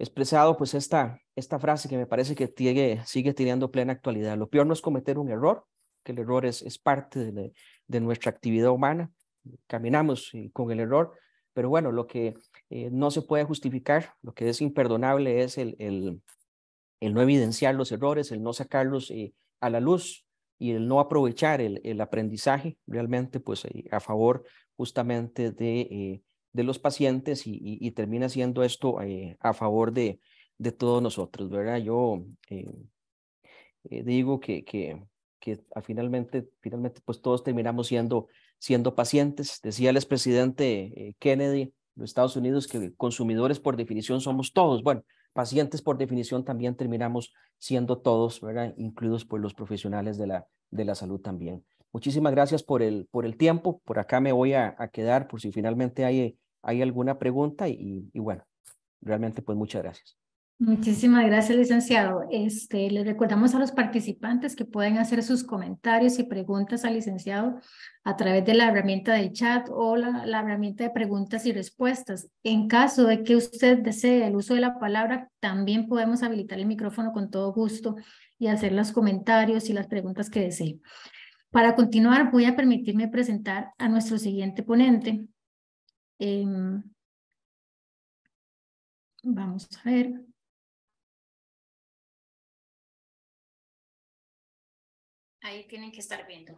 Speaker 3: expresado pues esta, esta frase que me parece que sigue teniendo plena actualidad. Lo peor no es cometer un error, que el error es, es parte de, nuestra actividad humana, caminamos eh, con el error, pero bueno, lo que no se puede justificar, lo que es imperdonable es el, el, el no evidenciar los errores, el no sacarlos a la luz, y el no aprovechar el, aprendizaje realmente pues eh, a favor justamente de, eh, de los pacientes y, termina siendo esto eh, a favor de, de todos nosotros, ¿verdad? Yo digo que, que, que finalmente, finalmente pues todos terminamos siendo, siendo pacientes. Decía el expresidente Kennedy de Estados Unidos que consumidores por definición somos todos. Bueno, pacientes por definición también terminamos siendo todos, ¿verdad? Incluidos por pues, los profesionales de la, de la salud también. Muchísimas gracias por el, por el tiempo. Por acá me voy a, quedar por si finalmente hay, hay alguna pregunta y bueno, realmente pues muchas gracias.
Speaker 2: Muchísimas gracias, licenciado. Este, les recordamos a los participantes que pueden hacer sus comentarios y preguntas al licenciado a través de la herramienta de chat o la, herramienta de preguntas y respuestas. En caso de que usted desee el uso de la palabra, también podemos habilitar el micrófono con todo gusto y hacer los comentarios y las preguntas que desee. Para continuar,
Speaker 1: voy a permitirme presentar a nuestro siguiente ponente. Em, vamos a ver. ahí tienen que estar viendo.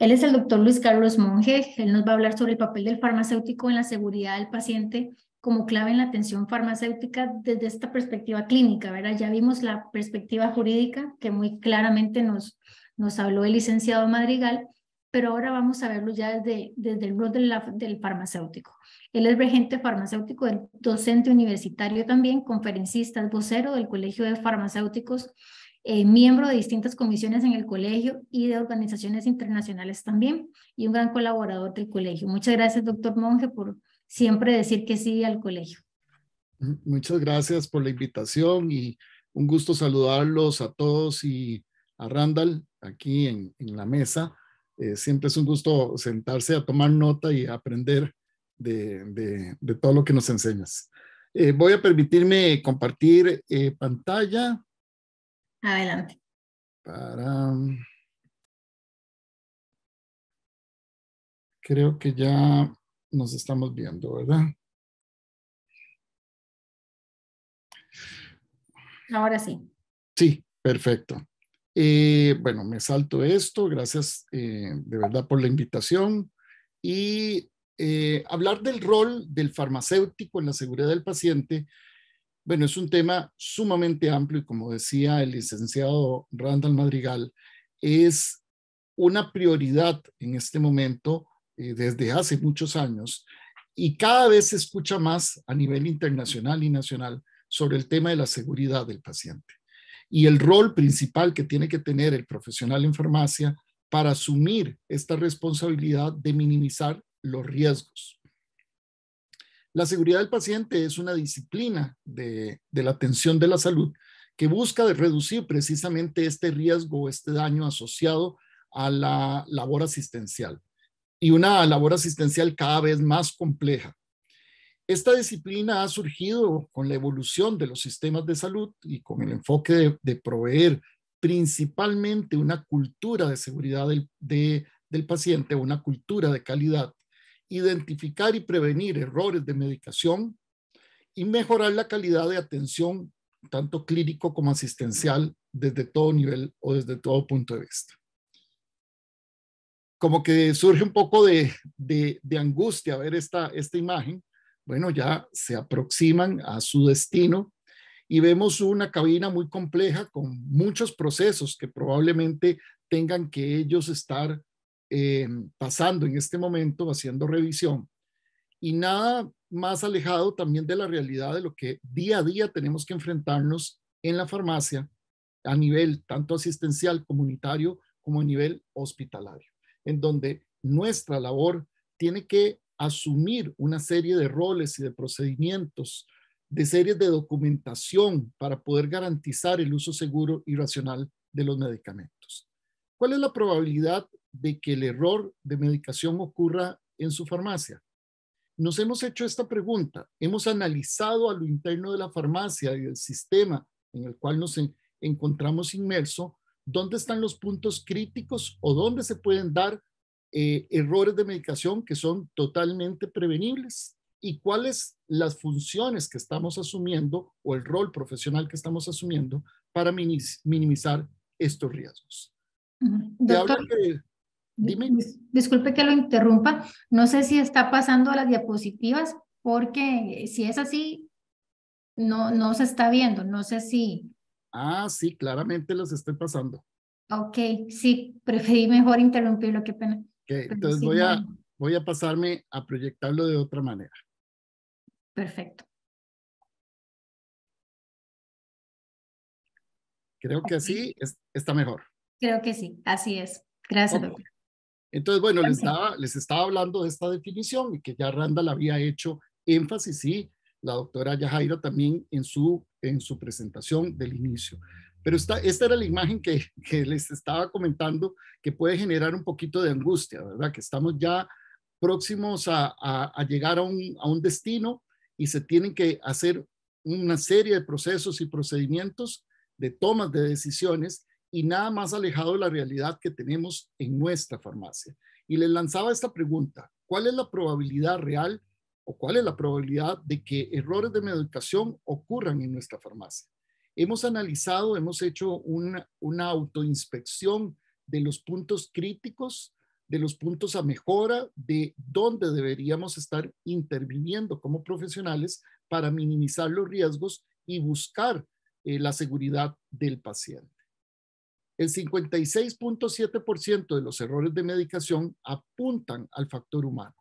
Speaker 1: Él es el doctor Luis Carlos Monge. Él nos va a hablar sobre el papel del farmacéutico en la seguridad del paciente
Speaker 2: como clave en la atención farmacéutica desde esta perspectiva clínica, ¿verdad? Ya vimos la perspectiva jurídica que muy claramente nos, nos habló el licenciado Madrigal, pero ahora vamos a verlo ya desde, desde el rol del farmacéutico. Él es regente farmacéutico, docente universitario también, conferencista, vocero del Colegio de Farmacéuticos eh, miembro de distintas comisiones en el colegio y de organizaciones internacionales también, y un gran colaborador del colegio. Muchas gracias, doctor Monge, por siempre decir que sí al colegio.
Speaker 4: Muchas gracias por la invitación y un gusto saludarlos a todos y a Randall aquí en, la mesa. Eh, siempre es un gusto sentarse a tomar nota y aprender de, de, todo lo que nos enseñas. Eh, voy a permitirme compartir pantalla
Speaker 1: Adelante. Para... Creo que ya nos estamos viendo, ¿verdad? Ahora sí.
Speaker 4: Sí, perfecto. Eh, bueno, me salto esto. Gracias eh, de verdad por la invitación. Y eh, hablar del rol del farmacéutico en la seguridad del paciente bueno, es un tema sumamente amplio y como decía el licenciado Randall Madrigal, es una prioridad en este momento eh, desde hace muchos años y cada vez se escucha más a nivel internacional y nacional sobre el tema de la seguridad del paciente y el rol principal que tiene que tener el profesional en farmacia para asumir esta responsabilidad de minimizar los riesgos. La seguridad del paciente es una disciplina de, la atención de la salud que busca reducir precisamente este riesgo, este daño asociado a la labor asistencial y una labor asistencial cada vez más compleja. Esta disciplina ha surgido con la evolución de los sistemas de salud y con el enfoque de, proveer principalmente una cultura de seguridad del paciente, una cultura de calidad identificar y prevenir errores de medicación y mejorar la calidad de atención, tanto clínico como asistencial, desde todo nivel o desde todo punto de vista. Como que surge un poco de, de, angustia ver esta, esta imagen. Bueno, ya se aproximan a su destino y vemos una cabina muy compleja con muchos procesos que probablemente tengan que ellos estar eh, pasando en este momento, haciendo revisión. Y nada más alejado también de la realidad de lo que día a día tenemos que enfrentarnos en la farmacia a nivel tanto asistencial comunitario como a nivel hospitalario, en donde nuestra labor tiene que asumir una serie de roles y de procedimientos, de series de documentación para poder garantizar el uso seguro y racional de los medicamentos. ¿Cuál es la probabilidad de que el error de medicación ocurra en su farmacia? Nos hemos hecho esta pregunta, hemos analizado a lo interno de la farmacia y el sistema en el cual nos encontramos inmerso, dónde están los puntos críticos o dónde se pueden dar eh, errores de medicación que son totalmente prevenibles y cuáles las funciones que estamos asumiendo o el rol profesional que estamos asumiendo para minimizar estos riesgos. Doctor,
Speaker 2: Disculpe que lo interrumpa. No sé si está pasando a las diapositivas, porque eh, si es así, no, no se está viendo. No sé si.
Speaker 1: Ah,
Speaker 4: sí, claramente los estoy pasando.
Speaker 2: Ok, sí, preferí mejor interrumpirlo, qué pena.
Speaker 1: Okay, entonces voy, a, voy a pasarme a proyectarlo de otra manera. Perfecto. Creo que así está mejor. Creo que sí, así es. Gracias, doctor.
Speaker 4: Entonces, bueno, les, estaba les estaba hablando de esta definición y que ya Randa la había hecho énfasis y la doctora Yajaira también en su, en su presentación del inicio. Pero esta, esta era la imagen que, que les estaba comentando que puede generar un poquito de angustia, ¿verdad? Que estamos ya próximos a, a, a llegar a un, a un destino y se tienen que hacer una serie de procesos y procedimientos de tomas de decisiones y nada más alejado de la realidad que tenemos en nuestra farmacia. Y les lanzaba esta pregunta, ¿cuál es la probabilidad real o cuál es la probabilidad de que errores de medicación ocurran en nuestra farmacia? Hemos analizado, hemos hecho una, autoinspección de los puntos críticos, de los puntos a mejora, de dónde deberíamos estar interviniendo como profesionales para minimizar los riesgos y buscar eh, la seguridad del paciente. El 56.7% de los errores de medicación apuntan al factor humano.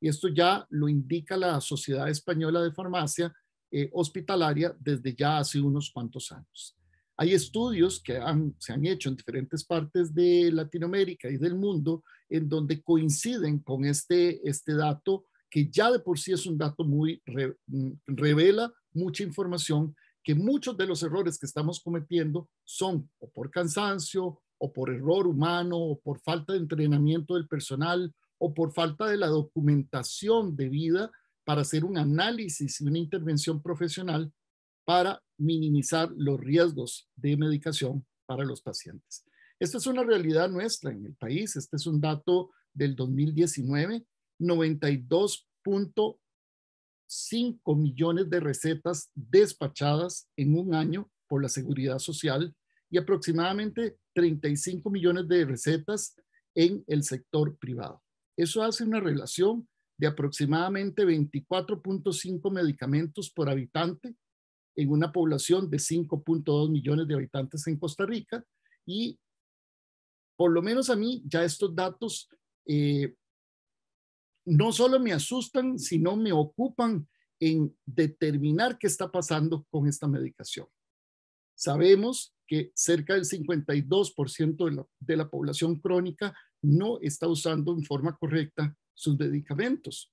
Speaker 4: Y esto ya lo indica la Sociedad Española de Farmacia eh, Hospitalaria desde ya hace unos cuantos años. Hay estudios que se han hecho en diferentes partes de Latinoamérica y del mundo en donde coinciden con este, este dato que ya de por sí es un dato muy mm, revela mucha información, que muchos de los errores que estamos cometiendo son o por cansancio, o por error humano, o por falta de entrenamiento del personal, o por falta de la documentación debida para hacer un análisis y una intervención profesional para minimizar los riesgos de medicación para los pacientes. Esta es una realidad nuestra en el país. Este es un dato del 2019. 92. 5 millones de recetas despachadas en un año por la Seguridad Social y aproximadamente 35 millones de recetas en el sector privado. Eso hace una relación de aproximadamente 24.5 medicamentos por habitante en una población de 5.2 millones de habitantes en Costa Rica y por lo menos a mí ya estos datos eh, no solo me asustan, sino me ocupan en determinar qué está pasando con esta medicación. Sabemos que cerca del 52% de la, población crónica no está usando en forma correcta sus medicamentos.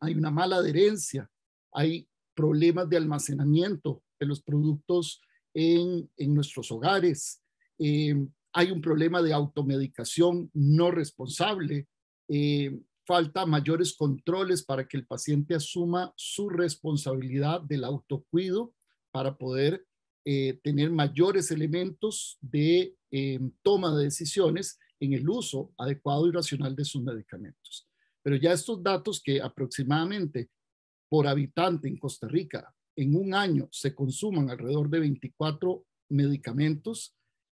Speaker 4: Hay una mala adherencia, hay problemas de almacenamiento de los productos en, nuestros hogares, eh, hay un problema de automedicación no responsable, eh, falta mayores controles para que el paciente asuma su responsabilidad del autocuido para poder eh, tener mayores elementos de em, toma de decisiones en el uso adecuado y racional de sus medicamentos. Pero ya estos datos que aproximadamente por habitante en Costa Rica en un año se consuman alrededor de 24 medicamentos,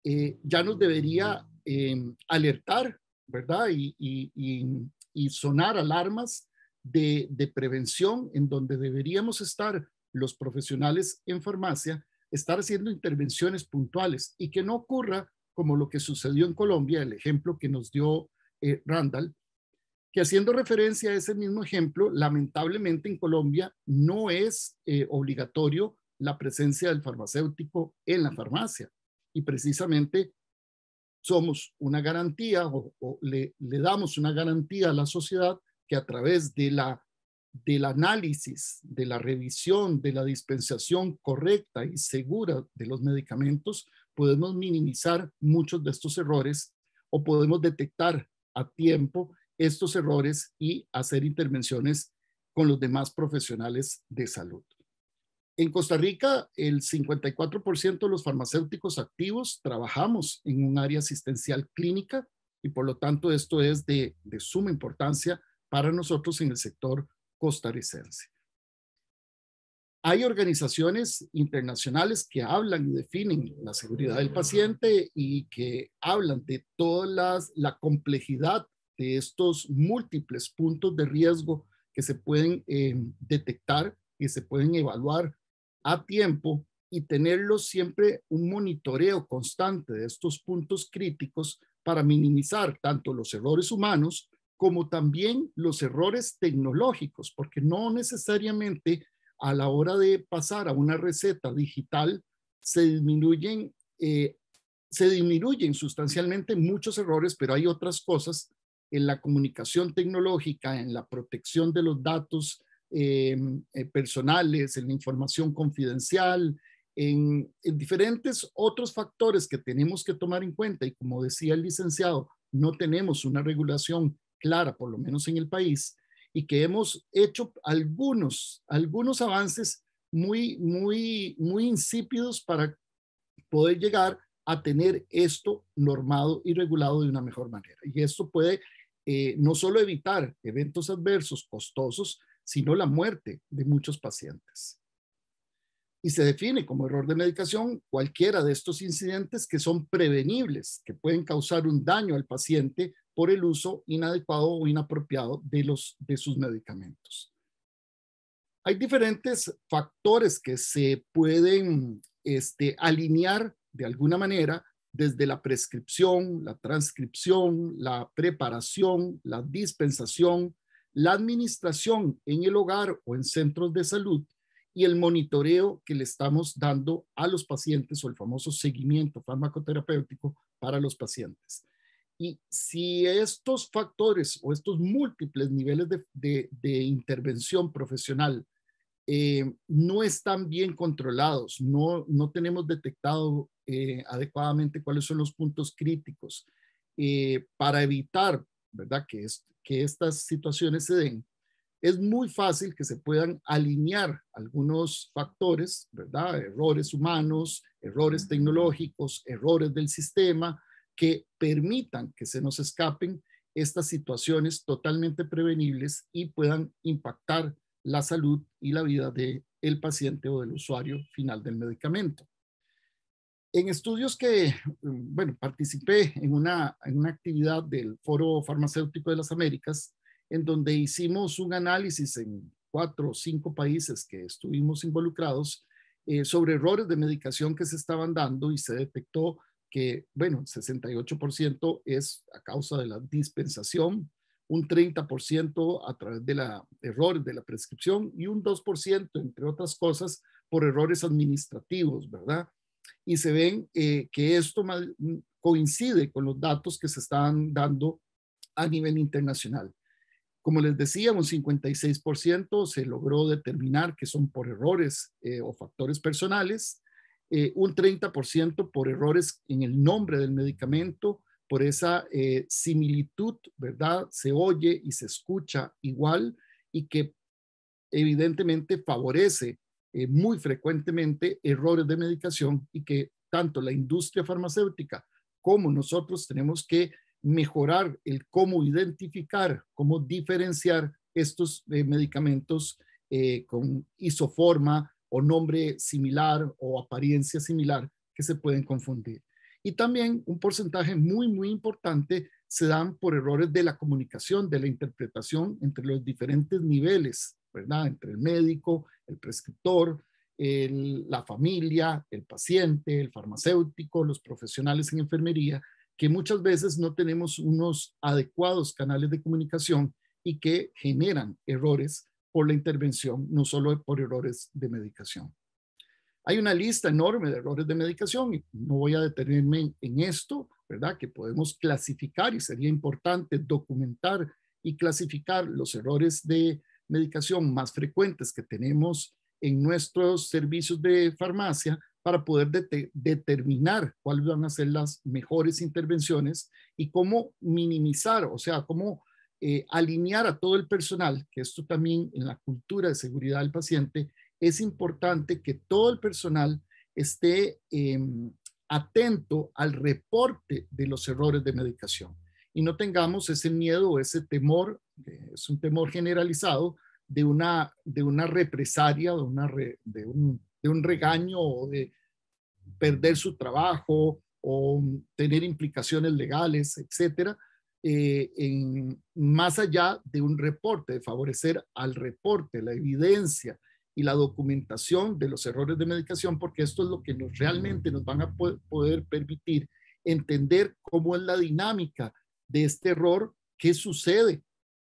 Speaker 4: eh, ya nos debería em, alertar ¿verdad? y, y sonar alarmas de, prevención en donde deberíamos estar los profesionales en farmacia, estar haciendo intervenciones puntuales y que no ocurra como lo que sucedió en Colombia, el ejemplo que nos dio eh, Randall, que haciendo referencia a ese mismo ejemplo, lamentablemente en Colombia no es eh, obligatorio la presencia del farmacéutico en la farmacia. Y precisamente somos una garantía o, le, le, damos una garantía a la sociedad que a través de la, del análisis, de la revisión, de la dispensación correcta y segura de los medicamentos, podemos minimizar muchos de estos errores o podemos detectar a tiempo estos errores y hacer intervenciones con los demás profesionales de salud. En Costa Rica, el 54% de los farmacéuticos activos trabajamos en un área asistencial clínica y por lo tanto esto es de, suma importancia para nosotros en el sector costarricense. Hay organizaciones internacionales que hablan y definen la seguridad del paciente y que hablan de toda la complejidad de estos múltiples puntos de riesgo que se pueden eh, detectar y se pueden evaluar a tiempo y tenerlo siempre un monitoreo constante de estos puntos críticos para minimizar tanto los errores humanos como también los errores tecnológicos, porque no necesariamente a la hora de pasar a una receta digital se disminuyen, eh, se disminuyen sustancialmente muchos errores, pero hay otras cosas en la comunicación tecnológica, en la protección de los datos, eh, eh, personales, en la información confidencial, en, diferentes otros factores que tenemos que tomar en cuenta. Y como decía el licenciado, no tenemos una regulación clara, por lo menos en el país, y que hemos hecho algunos, algunos avances muy, muy, muy insípidos para poder llegar a tener esto normado y regulado de una mejor manera. Y esto puede eh, no solo evitar eventos adversos costosos, sino la muerte de muchos pacientes. Y se define como error de medicación cualquiera de estos incidentes que son prevenibles, que pueden causar un daño al paciente por el uso inadecuado o inapropiado de, los, de sus medicamentos. Hay diferentes factores que se pueden este, alinear de alguna manera desde la prescripción, la transcripción, la preparación, la dispensación, la administración en el hogar o en centros de salud y el monitoreo que le estamos dando a los pacientes o el famoso seguimiento farmacoterapéutico para los pacientes. Y si estos factores o estos múltiples niveles de, intervención profesional eh, no están bien controlados, no, no tenemos detectado eh, adecuadamente cuáles son los puntos críticos eh, para evitar ¿verdad? Que, es, que estas situaciones se den, es muy fácil que se puedan alinear algunos factores, ¿verdad? Errores humanos, errores tecnológicos, errores del sistema, que permitan que se nos escapen estas situaciones totalmente prevenibles y puedan impactar la salud y la vida del el paciente o del usuario final del medicamento. En estudios que, mm, bueno, participé en una, en una actividad del Foro Farmacéutico de las Américas, en donde hicimos un análisis en cuatro o cinco países que estuvimos involucrados eh, sobre errores de medicación que se estaban dando y se detectó que, bueno, 68% es a causa de la dispensación, un 30% a través de la errores de la prescripción y un 2%, entre otras cosas, por errores administrativos, ¿verdad? y se ven eh, que esto mm, coincide con los datos que se están dando a nivel internacional. Como les decía, un 56% se logró determinar que son por errores eh, o factores personales, eh, un 30% por errores en el nombre del medicamento, por esa similitud, ¿verdad? Se oye y se escucha igual y que evidentemente favorece eh, muy frecuentemente errores de medicación y que tanto la industria farmacéutica como nosotros tenemos que mejorar el cómo identificar, cómo diferenciar estos eh, medicamentos eh, con isoforma o nombre similar o apariencia similar que se pueden confundir. Y también un porcentaje muy, muy importante se dan por errores de la comunicación, de la interpretación entre los diferentes niveles entre el médico, el prescriptor, la familia, el paciente, el farmacéutico, los profesionales en enfermería, que muchas veces no tenemos unos adecuados canales de comunicación y que generan errores por la intervención, no solo por errores de medicación. Hay una lista enorme de errores de medicación y no voy a detenerme en esto, ¿verdad? Que podemos clasificar y sería importante documentar y clasificar los errores de medicación más frecuentes que tenemos en nuestros servicios de farmacia para poder determinar cuáles van a ser las mejores intervenciones y cómo minimizar, o sea, cómo eh, alinear a todo el personal, que esto también en la cultura de seguridad del paciente, es importante que todo el personal esté em, atento al reporte de los errores de medicación y no tengamos ese miedo o ese temor eh, es un temor generalizado de una, de una represalia, de, una de, un, de un regaño o de perder su trabajo o tener implicaciones legales, etcétera, eh, en, más allá de un reporte, de favorecer al reporte, la evidencia y la documentación de los errores de medicación, porque esto es lo que nos, realmente nos van a poder permitir entender cómo es la dinámica de este error, qué sucede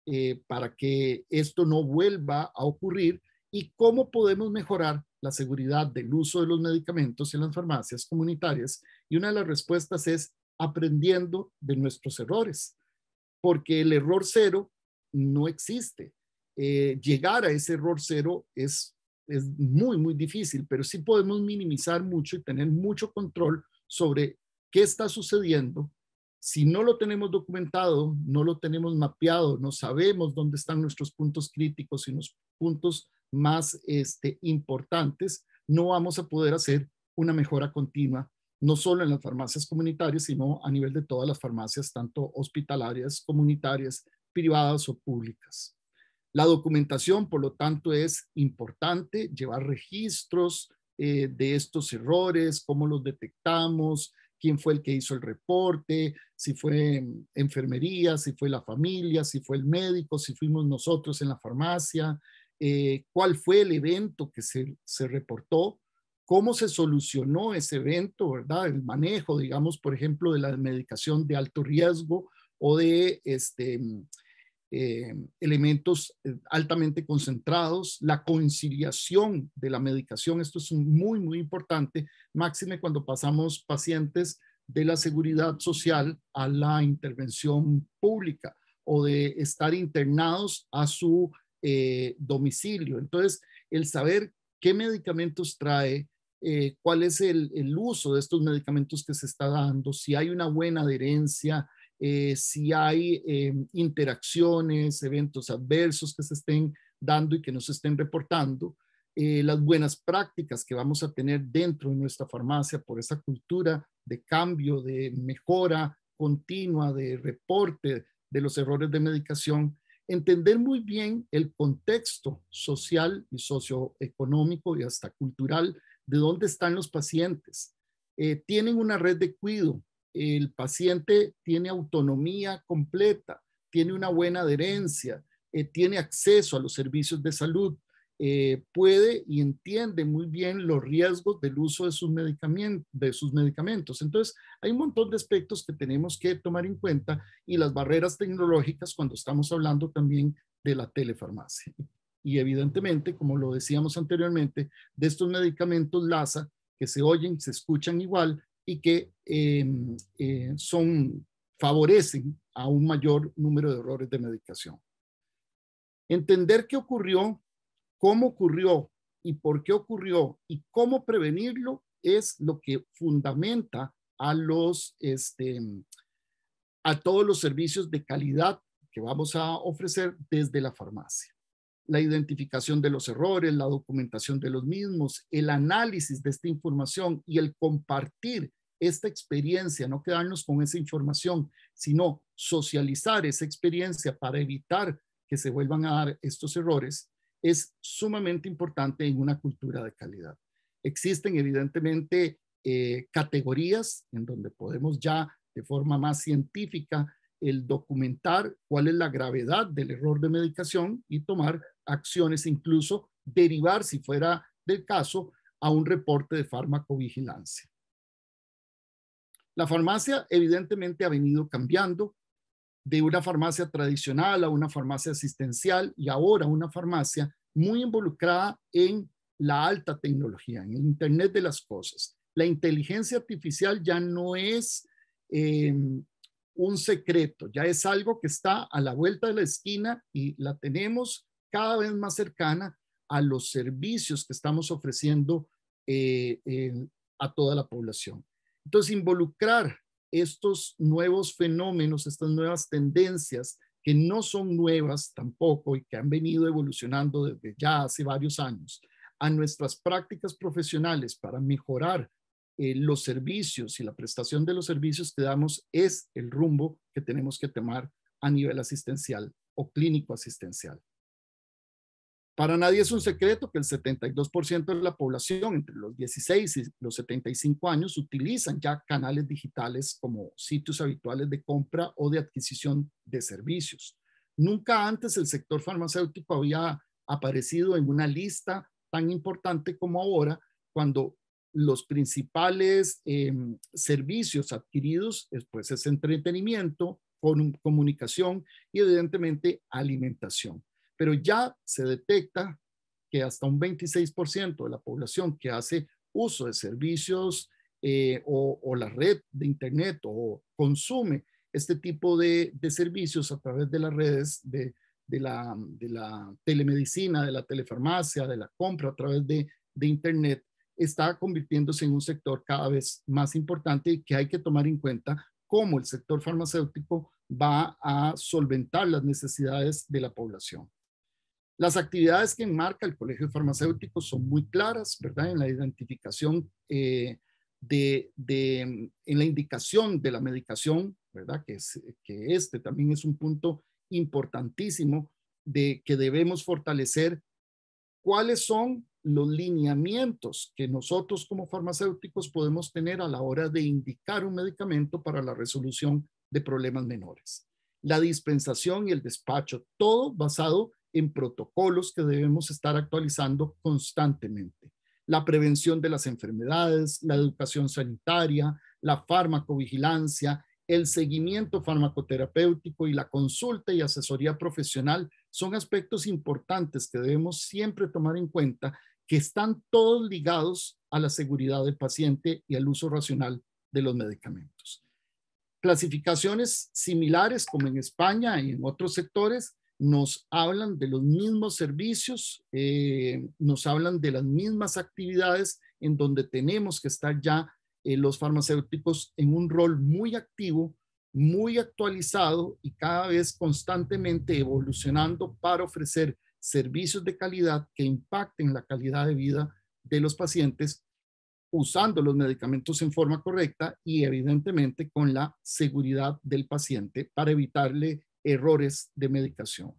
Speaker 4: eh, para que esto no vuelva a ocurrir y cómo podemos mejorar la seguridad del uso de los medicamentos en las farmacias comunitarias. Y una de las respuestas es aprendiendo de nuestros errores, porque el error cero no existe. Eh, llegar a ese error cero es, es muy, muy difícil, pero sí podemos minimizar mucho y tener mucho control sobre qué está sucediendo si no lo tenemos documentado, no lo tenemos mapeado, no sabemos dónde están nuestros puntos críticos y los puntos más este, importantes, no vamos a poder hacer una mejora continua, no solo en las farmacias comunitarias, sino a nivel de todas las farmacias, tanto hospitalarias, comunitarias, privadas o públicas. La documentación, por lo tanto, es importante, llevar registros eh, de estos errores, cómo los detectamos, quién fue el que hizo el reporte, si fue enfermería, si fue la familia, si fue el médico, si fuimos nosotros en la farmacia, eh, cuál fue el evento que se, se, reportó, cómo se solucionó ese evento, ¿verdad? El manejo, digamos, por ejemplo, de la medicación de alto riesgo o de este, eh, elementos eh, altamente concentrados, la conciliación de la medicación, esto es muy, muy importante, máxime cuando pasamos pacientes de la seguridad social a la intervención pública o de estar internados a su eh, domicilio. Entonces, el saber qué medicamentos trae, cuál es el, el, uso de estos medicamentos que se está dando, si hay una buena adherencia, eh, si hay em, interacciones, eventos adversos que se estén dando y que no se estén reportando, eh, las buenas prácticas que vamos a tener dentro de nuestra farmacia por esa cultura de cambio, de mejora continua, de reporte de los errores de medicación, entender muy bien el contexto social y socioeconómico y hasta cultural de dónde están los pacientes. Eh, tienen una red de cuido el paciente tiene autonomía completa, tiene una buena adherencia, eh, tiene acceso a los servicios de salud, eh, puede y entiende muy bien los riesgos del uso de sus, de sus medicamentos. Entonces, hay un montón de aspectos que tenemos que tomar en cuenta y las barreras tecnológicas cuando estamos hablando también de la telefarmacia. Y evidentemente, como lo decíamos anteriormente, de estos medicamentos LASA que se oyen, se escuchan igual, y que em, eh, son, favorecen a un mayor número de errores de medicación. Entender qué ocurrió, cómo ocurrió y por qué ocurrió y cómo prevenirlo es lo que fundamenta a los este, a todos los servicios de calidad que vamos a ofrecer desde la farmacia. La identificación de los errores, la documentación de los mismos, el análisis de esta información y el compartir esta experiencia, no quedarnos con esa información, sino socializar esa experiencia para evitar que se vuelvan a dar estos errores, es sumamente importante en una cultura de calidad. Existen evidentemente eh, categorías en donde podemos ya de forma más científica el documentar cuál es la gravedad del error de medicación y tomar acciones, incluso derivar, si fuera del caso, a un reporte de farmacovigilancia. La farmacia evidentemente ha venido cambiando de una farmacia tradicional a una farmacia asistencial y ahora una farmacia muy involucrada en la alta tecnología, en el Internet de las Cosas. La inteligencia artificial ya no es em, un secreto, ya es algo que está a la vuelta de la esquina y la tenemos cada vez más cercana a los servicios que estamos ofreciendo eh, a toda la población. Entonces, involucrar estos nuevos fenómenos, estas nuevas tendencias que no son nuevas tampoco y que han venido evolucionando desde ya hace varios años a nuestras prácticas profesionales para mejorar eh, los servicios y la prestación de los servicios que damos es el rumbo que tenemos que tomar a nivel asistencial o clínico asistencial. Para nadie es un secreto que el 72% de la población entre los 16 y los 75 años utilizan ya canales digitales como sitios habituales de compra o de adquisición de servicios. Nunca antes el sector farmacéutico había aparecido en una lista tan importante como ahora, cuando los principales em, servicios adquiridos después eh, pues, es entretenimiento, comunicación y evidentemente alimentación pero ya se detecta que hasta un 26% de la población que hace uso de servicios eh, o, la red de Internet o consume este tipo de, servicios a través de las redes de, la, telemedicina, de la telefarmacia, de la compra a través de, de Internet, está convirtiéndose en un sector cada vez más importante y que hay que tomar en cuenta cómo el sector farmacéutico va a solventar las necesidades de la población. Las actividades que enmarca el colegio farmacéutico son muy claras, ¿verdad? En la identificación eh, de, en la indicación de la medicación, ¿verdad? Que, es, que este también es un punto importantísimo de que debemos fortalecer cuáles son los lineamientos que nosotros como farmacéuticos podemos tener a la hora de indicar un medicamento para la resolución de problemas menores. La dispensación y el despacho, todo basado en protocolos que debemos estar actualizando constantemente. La prevención de las enfermedades, la educación sanitaria, la farmacovigilancia, el seguimiento farmacoterapéutico y la consulta y asesoría profesional son aspectos importantes que debemos siempre tomar en cuenta que están todos ligados a la seguridad del paciente y al uso racional de los medicamentos. Clasificaciones similares como en España y en otros sectores nos hablan de los mismos servicios, eh, nos hablan de las mismas actividades en donde tenemos que estar ya eh, los farmacéuticos en un rol muy activo, muy actualizado y cada vez constantemente evolucionando para ofrecer servicios de calidad que impacten la calidad de vida de los pacientes usando los medicamentos en forma correcta y evidentemente con la seguridad del paciente para evitarle errores de medicación.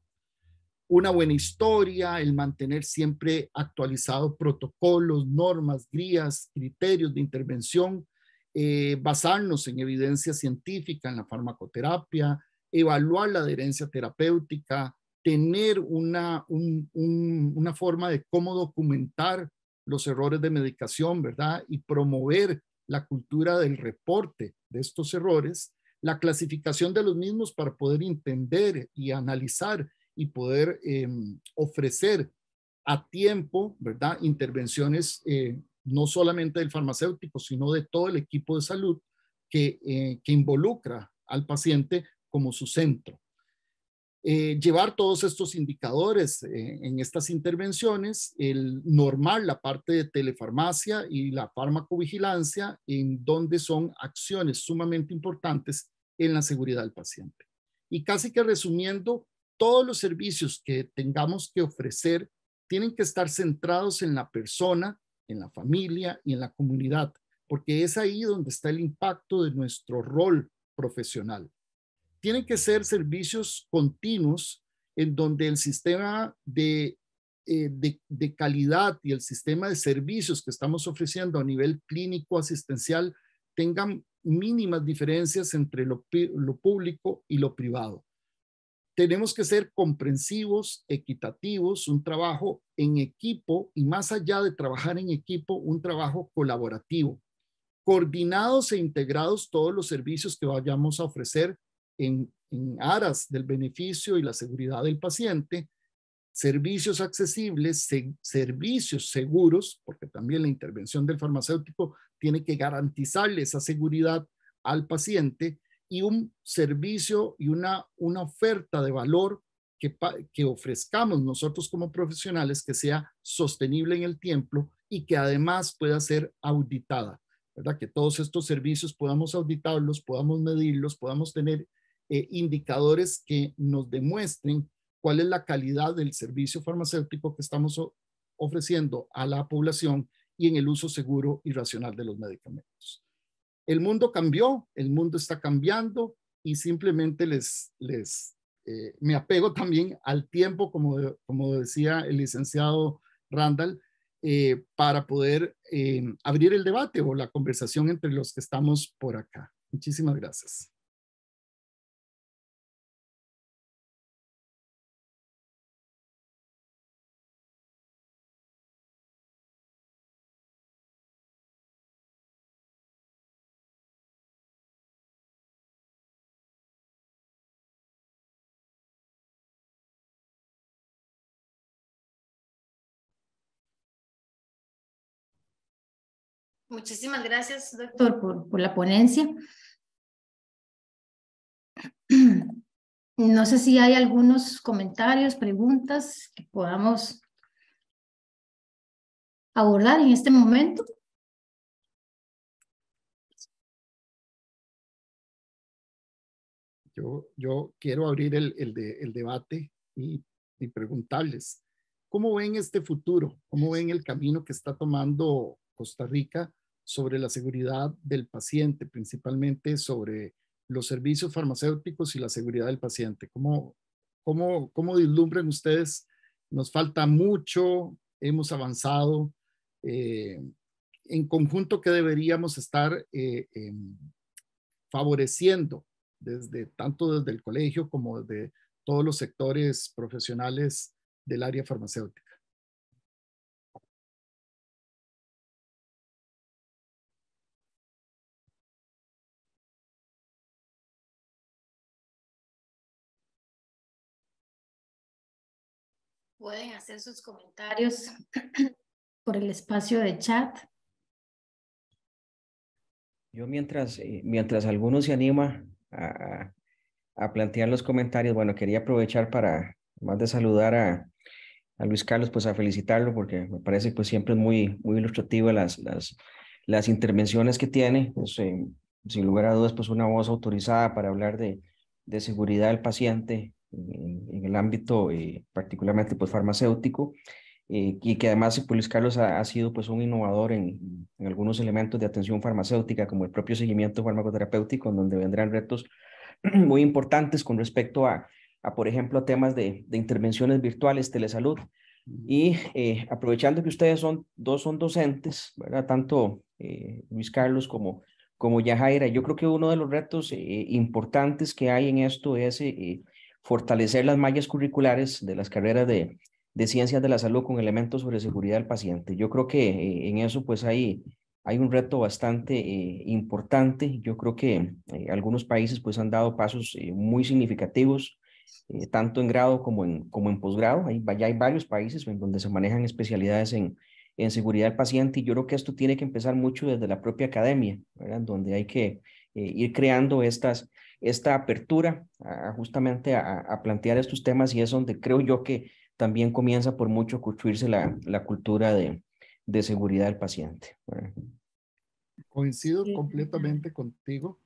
Speaker 4: Una buena historia, el mantener siempre actualizados protocolos, normas, guías, criterios de intervención, eh, basarnos en evidencia científica en la farmacoterapia, evaluar la adherencia terapéutica, tener una, una forma de cómo documentar los errores de medicación, ¿verdad? Y promover la cultura del reporte de estos errores la clasificación de los mismos para poder entender y analizar y poder em, ofrecer a tiempo, ¿verdad? Intervenciones eh, no solamente del farmacéutico, sino de todo el equipo de salud que, eh, que involucra al paciente como su centro. Eh, llevar todos estos indicadores eh, en estas intervenciones, el normal, la parte de telefarmacia y la farmacovigilancia, en donde son acciones sumamente importantes en la seguridad del paciente. Y casi que resumiendo, todos los servicios que tengamos que ofrecer tienen que estar centrados en la persona, en la familia y en la comunidad, porque es ahí donde está el impacto de nuestro rol profesional tienen que ser servicios continuos en donde el sistema eh, de, de, calidad y el sistema de servicios que estamos ofreciendo a nivel clínico asistencial tengan mínimas diferencias entre lo, lo público y lo privado. Tenemos que ser comprensivos, equitativos, un trabajo en equipo y más allá de trabajar en equipo, un trabajo colaborativo coordinados e integrados todos los servicios que vayamos a ofrecer en, en aras del beneficio y la seguridad del paciente, servicios accesibles, servicios seguros, porque también la intervención del farmacéutico tiene que garantizarle esa seguridad al paciente y un servicio y una, una oferta de valor que, que ofrezcamos nosotros como profesionales que sea sostenible en el tiempo y que además pueda ser auditada, ¿verdad? Que todos estos servicios podamos auditarlos, podamos medirlos, podamos tener eh, indicadores que nos demuestren cuál es la calidad del servicio farmacéutico que estamos ofreciendo a la población y en el uso seguro y racional de los medicamentos. El mundo cambió, el mundo está cambiando y simplemente les, les eh, me apego también al tiempo, como, como decía el licenciado Randall, eh,
Speaker 1: para poder abrir el debate o la conversación entre los que estamos por acá. Muchísimas gracias. Muchísimas gracias, doctor, por, la ponencia. No sé si hay algunos comentarios, preguntas que podamos abordar en este momento. Yo, quiero abrir el, debate
Speaker 4: y, y, preguntarles, ¿cómo ven este futuro? ¿Cómo ven el camino que está tomando Costa Rica sobre la seguridad del paciente, principalmente sobre los servicios farmacéuticos y la seguridad del paciente. ¿Cómo, cómo, cómo ustedes? Nos falta mucho, hemos avanzado. Eh, en conjunto, que deberíamos estar eh, em, favoreciendo desde tanto desde el colegio como desde todos los sectores
Speaker 1: profesionales del área farmacéutica? Pueden hacer sus comentarios por el espacio de chat.
Speaker 3: Yo mientras, eh, mientras alguno se anima a, plantear los comentarios, bueno, quería aprovechar para, más de saludar a, Luis Carlos, pues a felicitarlo porque me parece pues siempre es muy, muy ilustrativa las, las, las intervenciones que tiene. Pues, eh, sin lugar a dudas, pues una voz autorizada para hablar de, de seguridad del paciente en, el ámbito eh, particularmente pues, farmacéutico, eh, y que además eh, Luis Carlos ha, sido pues, un innovador en, algunos elementos de atención farmacéutica, como el propio seguimiento farmacoterapéutico, en donde vendrán retos muy importantes con respecto a, a por ejemplo, temas de, intervenciones virtuales, telesalud. Y aprovechando que ustedes son dos son docentes, ¿verdad? tanto Luis Carlos como, como Yajaira, yo creo que uno de los retos importantes que hay en esto es fortalecer las mallas curriculares de las carreras de, ciencias de la salud con elementos sobre seguridad del paciente. Yo creo que eh, en eso pues hay, hay un reto bastante eh, importante. Yo creo que eh, algunos países pues han dado pasos muy significativos, tanto en grado como en, como en posgrado. Hay, ya hay varios países en donde se manejan especialidades en, seguridad del paciente y yo creo que esto tiene que empezar mucho desde la propia academia, ¿verdad? donde hay que ir creando estas esta apertura justamente a, plantear estos temas y es donde creo yo que también comienza por mucho construirse la, cultura de, seguridad del paciente.
Speaker 4: Coincido completamente contigo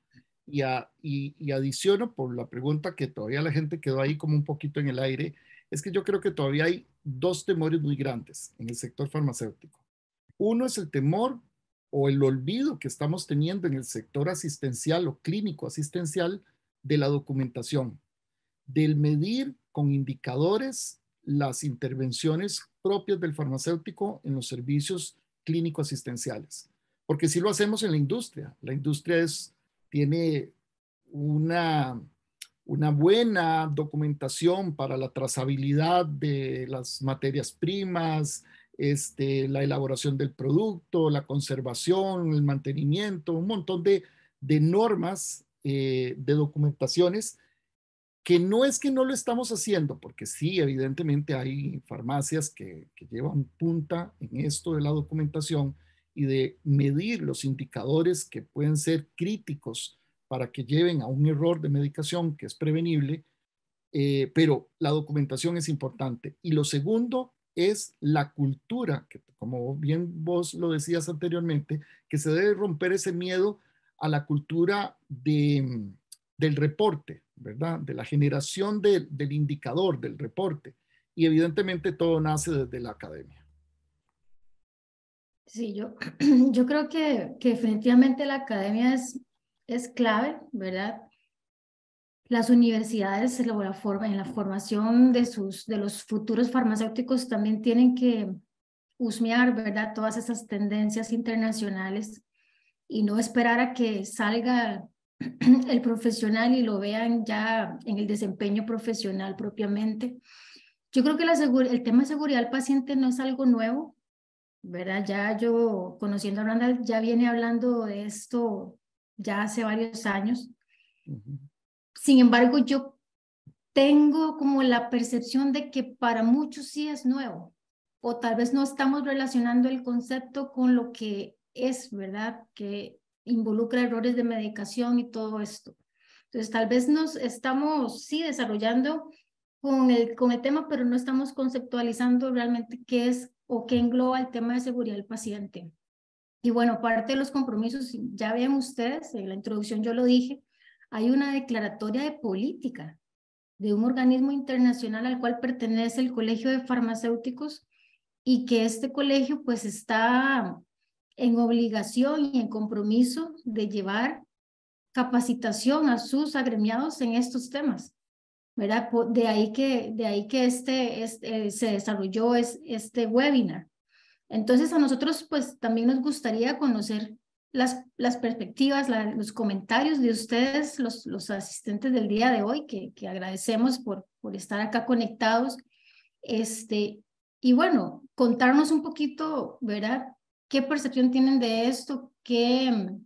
Speaker 4: y, a, y, y, adiciono por la pregunta que todavía la gente quedó ahí como un poquito en el aire, es que yo creo que todavía hay dos temores muy grandes en el sector farmacéutico. Uno es el temor o el olvido que estamos teniendo en el sector asistencial o clínico asistencial de la documentación, del medir con indicadores las intervenciones propias del farmacéutico en los servicios clínico-asistenciales. Porque si lo hacemos en la industria, la industria tiene una, una buena documentación para la trazabilidad de las materias primas, este, la elaboración del producto, la conservación, el mantenimiento, un montón de, normas, eh, de documentaciones, que no es que no lo estamos haciendo, porque sí, evidentemente hay farmacias que, llevan punta en esto de la documentación y de medir los indicadores que pueden ser críticos para que lleven a un error de medicación que es prevenible, eh, pero la documentación es importante. Y lo segundo es la cultura, que como bien vos lo decías anteriormente, que se debe romper ese miedo a la cultura de, mm, del reporte, ¿verdad? De la generación del indicador, del reporte. Y evidentemente todo nace desde la academia.
Speaker 2: Sí, yo, yo creo que, que definitivamente la academia es, es clave, ¿verdad? Las universidades en la, en la formación de, sus, de los futuros farmacéuticos también tienen que husmear, ¿verdad? Todas esas tendencias internacionales y no esperar a que salga el profesional y lo vean ya en el desempeño profesional propiamente. Yo creo que la el tema de seguridad del paciente no es algo nuevo, ¿verdad? Ya yo, conociendo a Randa ya viene hablando de esto ya hace varios años. Sin embargo, yo tengo como la percepción de que para muchos sí es nuevo o tal vez no estamos relacionando el concepto con lo que es, ¿verdad? Que involucra errores de medicación y todo esto. Entonces, tal vez nos estamos, sí, desarrollando con el, con tema, pero no estamos conceptualizando realmente qué es o qué engloba el tema de seguridad del paciente. Y bueno, parte de los compromisos, ya ven ustedes, en la introducción yo lo dije, hay una declaratoria de política de un organismo internacional al cual pertenece el Colegio de Farmacéuticos y que este colegio pues está en obligación y en compromiso de llevar capacitación a sus agremiados en estos temas. ¿verdad? De ahí que, de ahí que este, este eh, se desarrolló este webinar. Entonces a nosotros pues también nos gustaría conocer las, perspectivas, los comentarios de ustedes, los, los, asistentes del día de hoy, que, agradecemos por, por estar acá conectados. Este, y bueno, contarnos un poquito, ¿verdad?
Speaker 1: ¿Qué percepción tienen de esto? ¿Qué... Mm?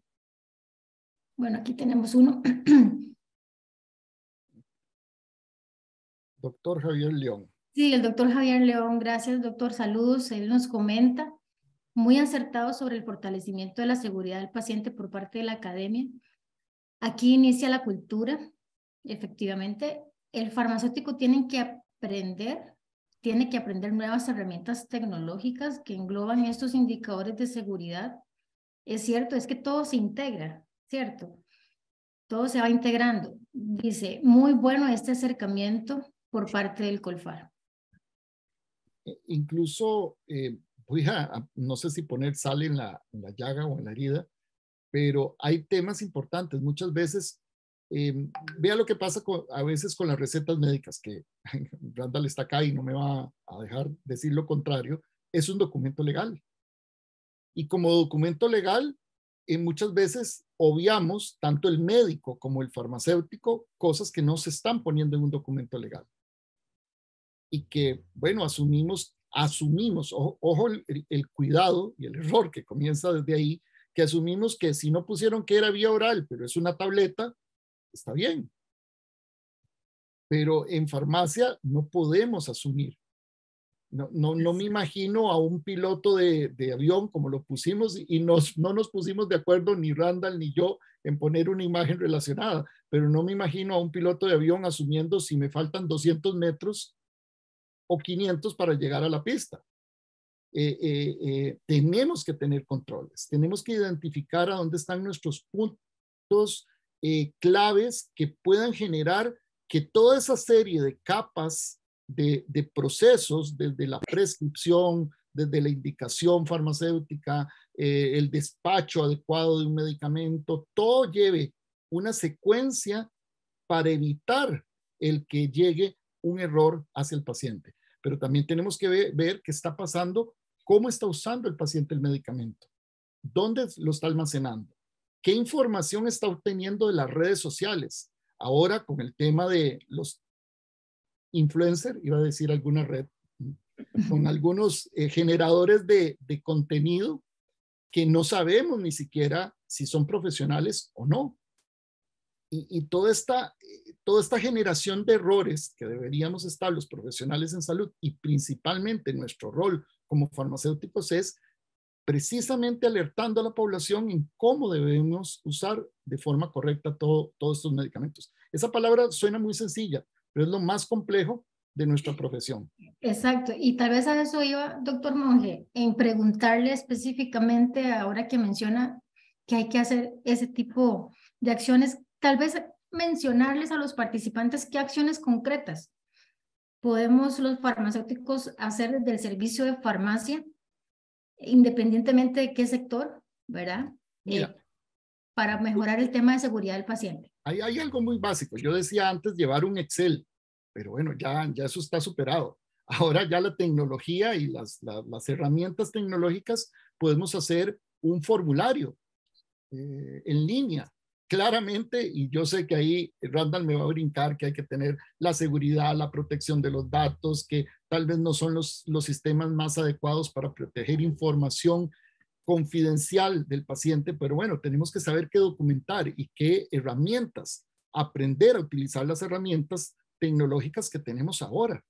Speaker 1: Bueno, aquí tenemos uno.
Speaker 4: Doctor Javier León.
Speaker 2: Sí, el doctor Javier León, gracias doctor, saludos. Él nos comenta muy acertado sobre el fortalecimiento de la seguridad del paciente por parte de la academia. Aquí inicia la cultura, efectivamente. El farmacéutico tiene que aprender, tiene que aprender nuevas herramientas tecnológicas que engloban estos indicadores de seguridad. Es cierto, es que todo se integra, ¿cierto? Todo se va integrando. Dice, muy bueno este acercamiento por parte del
Speaker 1: COLFAR.
Speaker 4: E-, incluso eh, Oiga, no sé si poner sal en la, llaga o en la herida, pero hay temas importantes. Muchas veces, em, vea lo que pasa a veces con las recetas médicas, que Randall está acá y no me va a dejar decir lo contrario, es un documento legal. Y como documento legal, eh, muchas veces obviamos, tanto el médico como el farmacéutico, cosas que no se están poniendo en un documento legal. Y que, bueno, asumimos asumimos, ojo el, cuidado y el error que comienza desde ahí, que asumimos que si no pusieron que era vía oral, pero es una tableta, está bien. Pero en farmacia no podemos asumir. No, me imagino a un piloto de, avión como lo pusimos y no nos pusimos de acuerdo ni Randall ni yo en poner una imagen relacionada, pero no me imagino a un piloto de avión asumiendo si me faltan 200 metros o 500 para llegar a la pista. Eh, eh, eh, tenemos que tener controles, tenemos que identificar a dónde están nuestros puntos claves que puedan generar que toda esa serie de capas de procesos, desde la prescripción, desde la indicación farmacéutica, el despacho adecuado de un medicamento, todo lleve una secuencia para evitar el que llegue un error hacia el paciente pero también tenemos que ver, qué está pasando, cómo está usando el paciente el medicamento, dónde lo está almacenando, qué información está obteniendo de las redes sociales. Ahora con el tema de los influencers, iba a decir alguna red, con algunos eh, generadores de contenido que no sabemos ni siquiera si son profesionales o no y, toda, esta, eh, toda esta generación de errores que deberíamos estar los profesionales en salud y principalmente nuestro rol como farmacéuticos es precisamente alertando a la población en cómo debemos usar de forma correcta todo, todos estos medicamentos. Esa palabra suena muy sencilla, pero es lo más complejo de nuestra
Speaker 1: profesión.
Speaker 2: Exacto, y tal vez a eso iba, doctor Monge, en preguntarle específicamente ahora que menciona que hay que hacer ese tipo de acciones Tal vez mencionarles a los participantes qué acciones concretas podemos los farmacéuticos hacer desde el servicio de farmacia, independientemente de qué sector, ¿verdad? Eh, para mejorar el tema de seguridad del paciente.
Speaker 4: Hay, hay algo muy básico. Yo decía antes llevar un Excel, pero bueno, ya, ya eso está superado. Ahora ya la tecnología y las, las herramientas tecnológicas podemos hacer un formulario eh, en línea claramente, y yo sé que ahí Randall me va a brincar, que hay que tener la seguridad, la protección de los datos, que tal vez no son los, los sistemas más adecuados para proteger información confidencial del paciente, pero bueno, tenemos que saber qué documentar y qué herramientas, aprender a utilizar las herramientas tecnológicas que tenemos ahora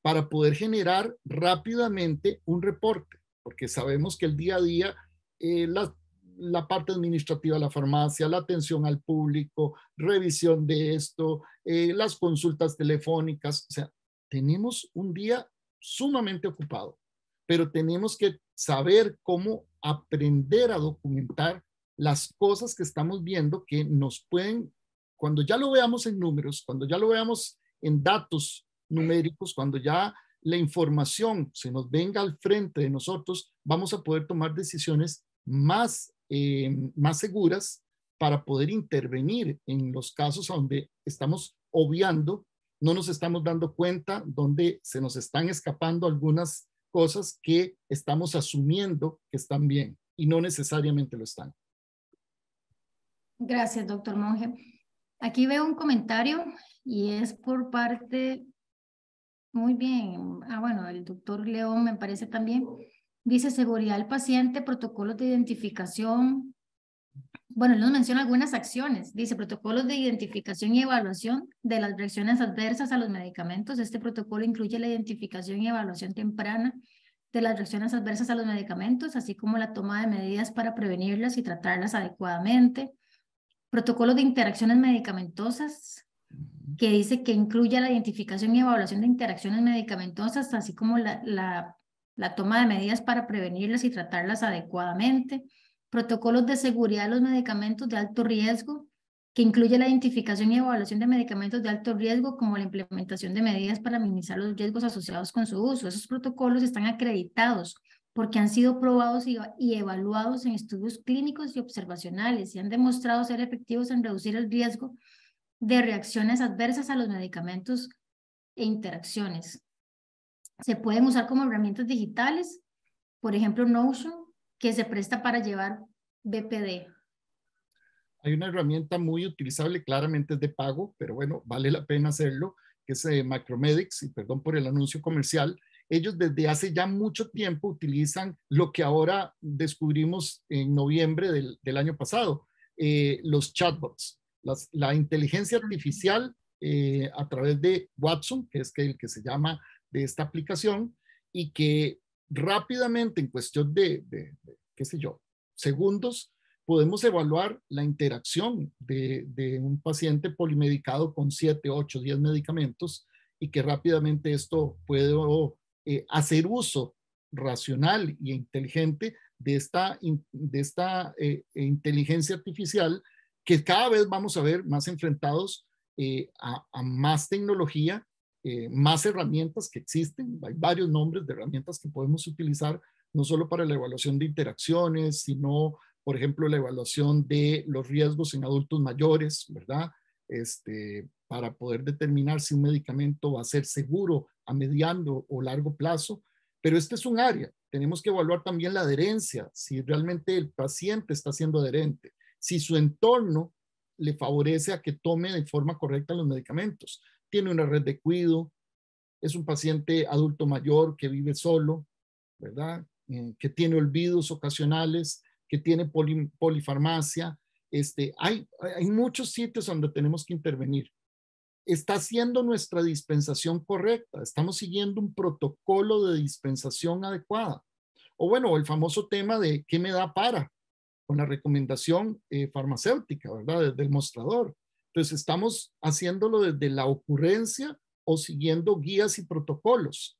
Speaker 4: para poder generar rápidamente un reporte, porque sabemos que el día a día eh, las la parte administrativa la farmacia, la atención al público, revisión de esto, eh, las consultas telefónicas. O sea, tenemos un día sumamente ocupado, pero tenemos que saber cómo aprender a documentar las cosas que estamos viendo que nos pueden, cuando ya lo veamos en números, cuando ya lo veamos en datos numéricos, cuando ya la información se nos venga al frente de nosotros, vamos a poder tomar decisiones más eh, más seguras para poder intervenir en los casos donde estamos obviando, no nos estamos dando cuenta, donde se nos están escapando algunas cosas que estamos asumiendo que están bien y no necesariamente lo están.
Speaker 2: Gracias, doctor Monge. Aquí veo un comentario y es por parte, muy bien, ah, bueno, el doctor León me parece también, Dice seguridad del paciente, protocolos de identificación. Bueno, él nos menciona algunas acciones. Dice protocolos de identificación y evaluación de las reacciones adversas a los medicamentos. Este protocolo incluye la identificación y evaluación temprana de las reacciones adversas a los medicamentos, así como la toma de medidas para prevenirlas y tratarlas adecuadamente. Protocolo de interacciones medicamentosas, que dice que incluye la identificación y evaluación de interacciones medicamentosas, así como la, la la toma de medidas para prevenirlas y tratarlas adecuadamente, protocolos de seguridad de los medicamentos de alto riesgo, que incluye la identificación y evaluación de medicamentos de alto riesgo, como la implementación de medidas para minimizar los riesgos asociados con su uso. Esos protocolos están acreditados porque han sido probados y, y evaluados en estudios clínicos y observacionales y han demostrado ser efectivos en reducir el riesgo de reacciones adversas a los medicamentos e interacciones. Se pueden usar como herramientas digitales, por ejemplo Notion, que se presta para llevar BPD.
Speaker 4: Hay una herramienta muy utilizable, claramente es de pago, pero bueno, vale la pena hacerlo, que es eh, Macromedics, y perdón por el anuncio comercial. Ellos desde hace ya mucho tiempo utilizan lo que ahora descubrimos en noviembre del, año pasado, eh, los chatbots, la inteligencia artificial eh, a través de Watson, que es el que se llama de esta aplicación y que rápidamente, en cuestión de, qué sé yo, segundos, podemos evaluar la interacción de, un paciente polimedicado con siete 8, 10 medicamentos y que rápidamente esto puede eh, hacer uso racional y e inteligente de esta, de esta eh, e inteligencia artificial que cada vez vamos a ver más enfrentados eh, a, más tecnología eh, más herramientas que existen, hay varios nombres de herramientas que podemos utilizar, no solo para la evaluación de interacciones, sino, por ejemplo, la evaluación de los riesgos en adultos mayores, ¿verdad? Este, para poder determinar si un medicamento va a ser seguro a mediano o largo plazo. Pero este es un área. Tenemos que evaluar también la adherencia, si realmente el paciente está siendo adherente, si su entorno le favorece a que tome de forma correcta los medicamentos tiene una red de cuido, es un paciente adulto mayor que vive solo, ¿verdad? Eh, que tiene olvidos ocasionales, que tiene polifarmacia. Este, hay, hay muchos sitios donde tenemos que intervenir. Está haciendo nuestra dispensación correcta, estamos siguiendo un protocolo de dispensación adecuada. O bueno, el famoso tema de qué me da para, con la recomendación eh, farmacéutica, ¿verdad? Del mostrador. Entonces, estamos haciéndolo desde la ocurrencia o siguiendo guías y protocolos.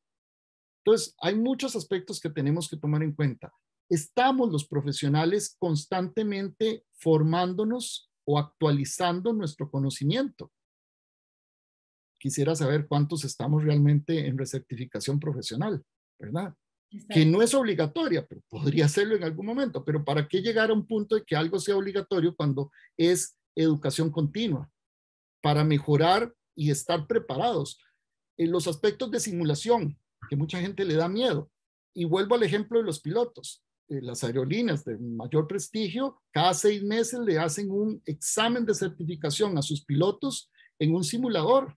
Speaker 4: Entonces, hay muchos aspectos que tenemos que tomar en cuenta. Estamos los profesionales constantemente formándonos o actualizando nuestro conocimiento. Quisiera saber cuántos estamos realmente en recertificación profesional, ¿verdad? Que no es obligatoria, pero podría serlo en algún momento. Pero ¿para qué llegar a un punto de que algo sea obligatorio cuando es educación continua para mejorar y estar preparados. En eh, los aspectos de simulación, que mucha gente le da miedo. Y vuelvo al ejemplo de los pilotos. Eh, las aerolíneas de mayor prestigio, cada seis meses le hacen un examen de certificación a sus pilotos en un simulador.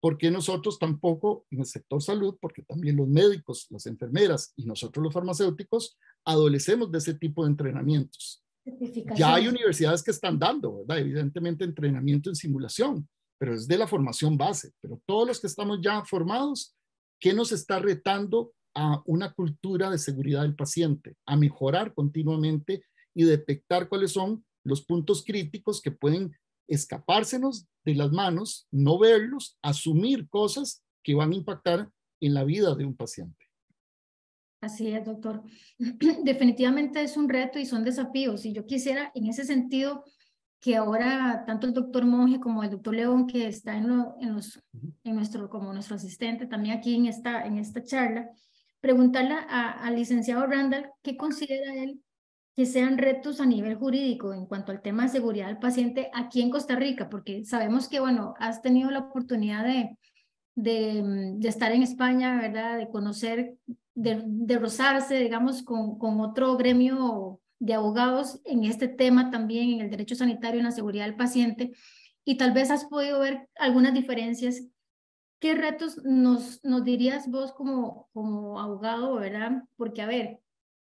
Speaker 4: Porque nosotros tampoco en el sector salud, porque también los médicos, las enfermeras y nosotros los farmacéuticos adolecemos de ese tipo de entrenamientos? Ya hay universidades que están dando, ¿verdad? Evidentemente entrenamiento en simulación, pero es de la formación base. Pero todos los que estamos ya formados, ¿qué nos está retando a una cultura de seguridad del paciente? A mejorar continuamente y detectar cuáles son los puntos críticos que pueden escapársenos de las manos, no verlos, asumir cosas que van a impactar en la vida de un paciente.
Speaker 2: Así es, doctor. Definitivamente es un reto y son desafíos. Y yo quisiera, en ese sentido, que ahora tanto el doctor Monge como el doctor León, que está en, en nuestro, como nuestro asistente también aquí en esta, en esta charla, preguntarle al licenciado Randall qué considera él que sean retos a nivel jurídico en cuanto al tema de seguridad del paciente aquí en Costa Rica, porque sabemos que, bueno, has tenido la oportunidad de, de, mm, de estar en España, ¿verdad? De conocer de, rozarse, digamos, con, con otro gremio de abogados en este tema también, en el derecho sanitario, en la seguridad del paciente, y tal vez has podido ver algunas diferencias. ¿Qué retos nos, nos dirías vos como, como abogado, verdad? Porque, a ver,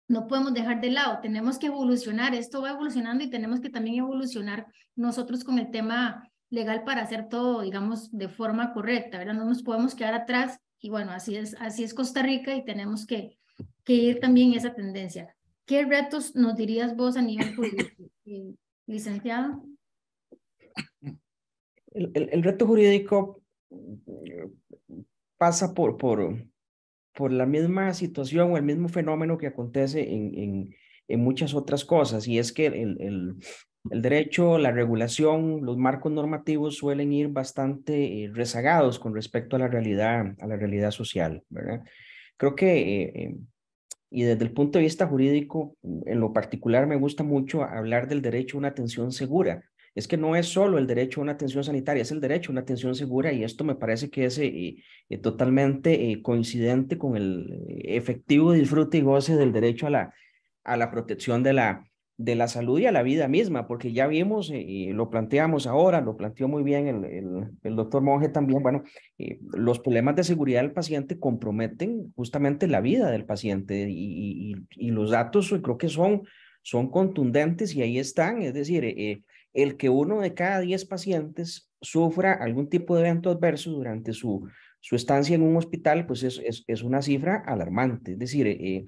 Speaker 2: no podemos dejar de lado, tenemos que evolucionar, esto va evolucionando y tenemos que también evolucionar nosotros con el tema legal para hacer todo, digamos, de forma correcta, ¿verdad? No nos podemos quedar atrás y bueno, así es, así es Costa Rica y tenemos que, que ir también esa tendencia. ¿Qué retos nos dirías vos a nivel jurídico, eh, licenciado?
Speaker 3: El, reto jurídico mm, pasa por, por, por la misma situación o el mismo fenómeno que acontece en, en, muchas otras cosas, y es que el, el, el derecho, la regulación, los marcos normativos suelen ir bastante eh, rezagados con respecto a la realidad, a la realidad social, Creo que, eh, eh, y desde el punto de vista jurídico, en lo particular me gusta mucho hablar del derecho a una atención segura. Es que no es solo el derecho a una atención sanitaria, es el derecho a una atención segura y esto me parece que es totalmente coincidente con el efectivo disfrute y goce del derecho a la, a la protección de la, de la salud y a la vida misma, porque ya vimos eh, y lo planteamos ahora, lo planteó muy bien el, el, doctor Monge también, bueno, eh, los problemas de seguridad del paciente comprometen justamente la vida del paciente y, y, los datos creo que son, son contundentes y ahí están, es decir, eh, el que uno de cada diez pacientes sufra algún tipo de evento adverso durante su, su estancia en un hospital, pues es, es, es una cifra alarmante. Es decir, eh,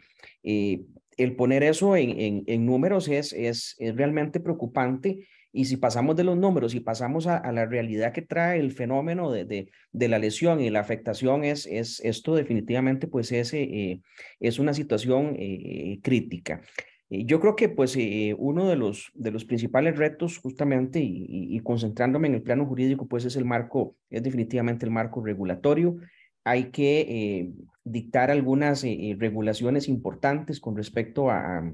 Speaker 3: el poner eso en, números es, es, realmente preocupante y si pasamos de los números y pasamos a, la realidad que trae el fenómeno de, la lesión y la afectación, es, es esto definitivamente pues es, eh, es una situación eh, crítica. Eh, yo creo que pues uno de los, de los principales retos justamente y, y, concentrándome en el plano jurídico pues es el marco, es definitivamente el marco regulatorio, hay que eh, dictar algunas eh, eh, regulaciones importantes con respecto a,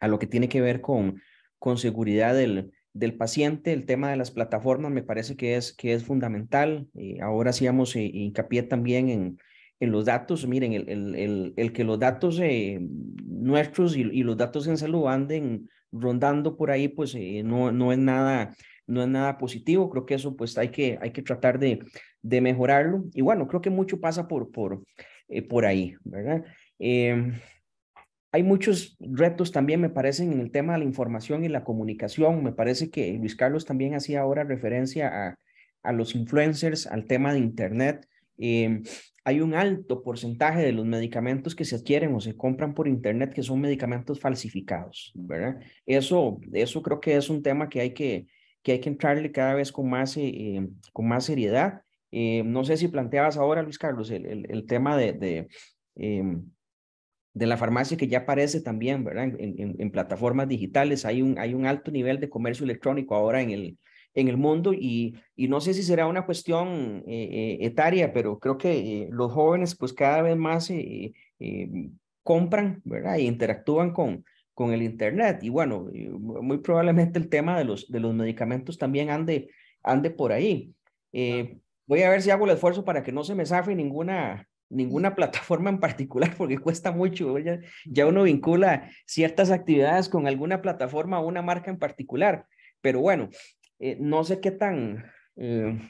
Speaker 3: a, lo que tiene que ver con, con seguridad del, del paciente. El tema de las plataformas me parece que es, que es fundamental. ahora hacíamos hincapié también en, en, los datos. Miren, el, que los datos nuestros y, los datos en salud anden rondando por ahí, pues no, no es nada no es nada positivo. Creo que eso pues hay que, hay que tratar de, mejorarlo. Y bueno, creo que mucho pasa por, por, eh, por ahí, ¿verdad? Em, hay muchos retos también, me parecen, en el tema de la información y la comunicación. Me parece que Luis Carlos también hacía ahora referencia a, a los influencers, al tema de Internet. Em, hay un alto porcentaje de los medicamentos que se adquieren o se compran por Internet que son medicamentos falsificados, ¿verdad? Eso, eso creo que es un tema que hay que, que hay que entrarle cada vez con más, eh, eh, con más seriedad. Eh, no sé si planteabas ahora, Luis Carlos, el, el, tema de, de, em, de, la farmacia que ya aparece también, ¿verdad? En, plataformas digitales hay un, hay un alto nivel de comercio electrónico ahora en el, en el mundo y, y no sé si será una cuestión etaria, pero creo que los jóvenes pues cada vez más compran, ¿verdad? Y e interactúan con, con el Internet. Y bueno, muy probablemente el tema de los, de los medicamentos también ande, ande por ahí. Eh, voy a ver si hago el esfuerzo para que no se me zafe ninguna, ninguna plataforma en particular, porque cuesta mucho. Ya, ya uno vincula ciertas actividades con alguna plataforma o una marca en particular. Pero bueno, eh, no sé qué tan eh,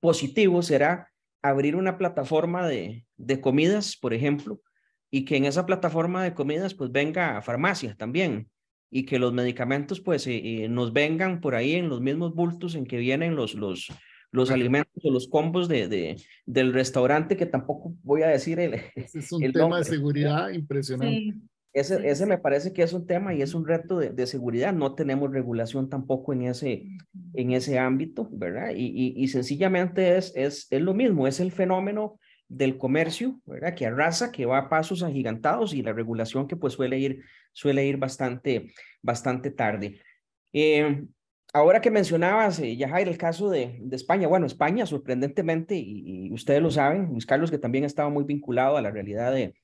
Speaker 3: positivo será abrir una plataforma de, de comidas, por ejemplo, y que en esa plataforma de comidas pues venga farmacia también y que los medicamentos pues eh, eh, nos vengan por ahí en los mismos bultos en que vienen los, los, los alimentos o los combos de, de, del restaurante que tampoco voy a decir el... Ese es un tema de seguridad impresionante. Ese, ese, me parece que es un tema y es un reto de, de, seguridad. No tenemos regulación tampoco en ese, en ese ámbito, ¿verdad? Y, y, y sencillamente es, es, es, lo mismo, es el fenómeno del comercio, ¿verdad? Que arrasa, que va a pasos agigantados y la regulación que pues suele ir, suele ir bastante, bastante tarde. Em, ahora que mencionabas, eh, el caso de, España, bueno, España sorprendentemente, y, ustedes lo saben, Luis Carlos, que también estaba muy vinculado a la realidad del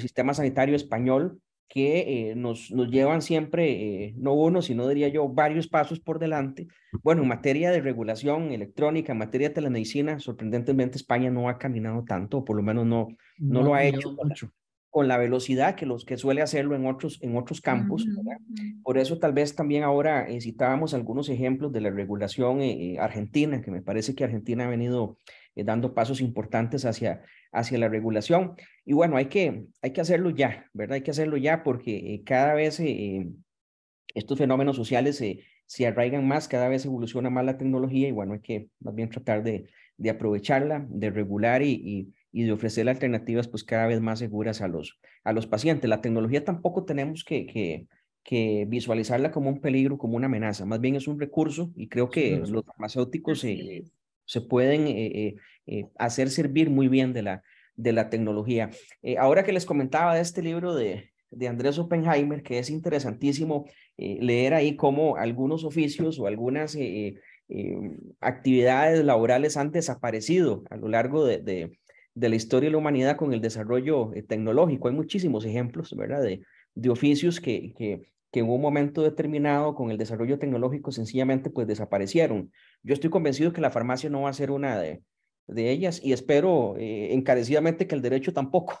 Speaker 3: sistema sanitario español, que eh, nos, nos, llevan siempre, eh, no uno, sino diría yo, varios pasos por delante. Bueno, en materia de regulación electrónica, en materia de telemedicina, sorprendentemente España no ha caminado tanto, o por lo menos no, no, lo ha hecho mucho. Con, la, velocidad que, los, que suele hacerlo en otros, en otros campos. Por eso tal vez también ahora eh, citábamos algunos ejemplos de la regulación argentina, que me parece que Argentina ha venido dando pasos importantes hacia hacia la regulación. Y bueno, hay que, hay que hacerlo ya, ¿verdad? Hay que hacerlo ya porque eh, cada vez eh, estos fenómenos sociales se arraigan más, cada vez evoluciona más la tecnología y bueno, hay que más bien tratar de, de aprovecharla, de regular y, de ofrecer alternativas pues cada vez más seguras a los, a los pacientes. La tecnología tampoco tenemos que, que, visualizarla como un peligro, como una amenaza, más bien es un recurso y creo que los farmacéuticos se pueden eh, eh, eh, hacer servir muy bien de la, de la tecnología. ahora que les comentaba de este libro de, Andrés Oppenheimer, que es interesantísimo leer ahí cómo algunos oficios o algunas em, actividades laborales han desaparecido a lo largo de, la historia de la humanidad con el desarrollo tecnológico. Hay muchísimos ejemplos, ¿verdad? De, de oficios que, que en un momento determinado con el desarrollo tecnológico sencillamente pues desaparecieron. Yo estoy convencido que la farmacia no va a ser una de, de ellas y espero eh, encarecidamente que el derecho tampoco.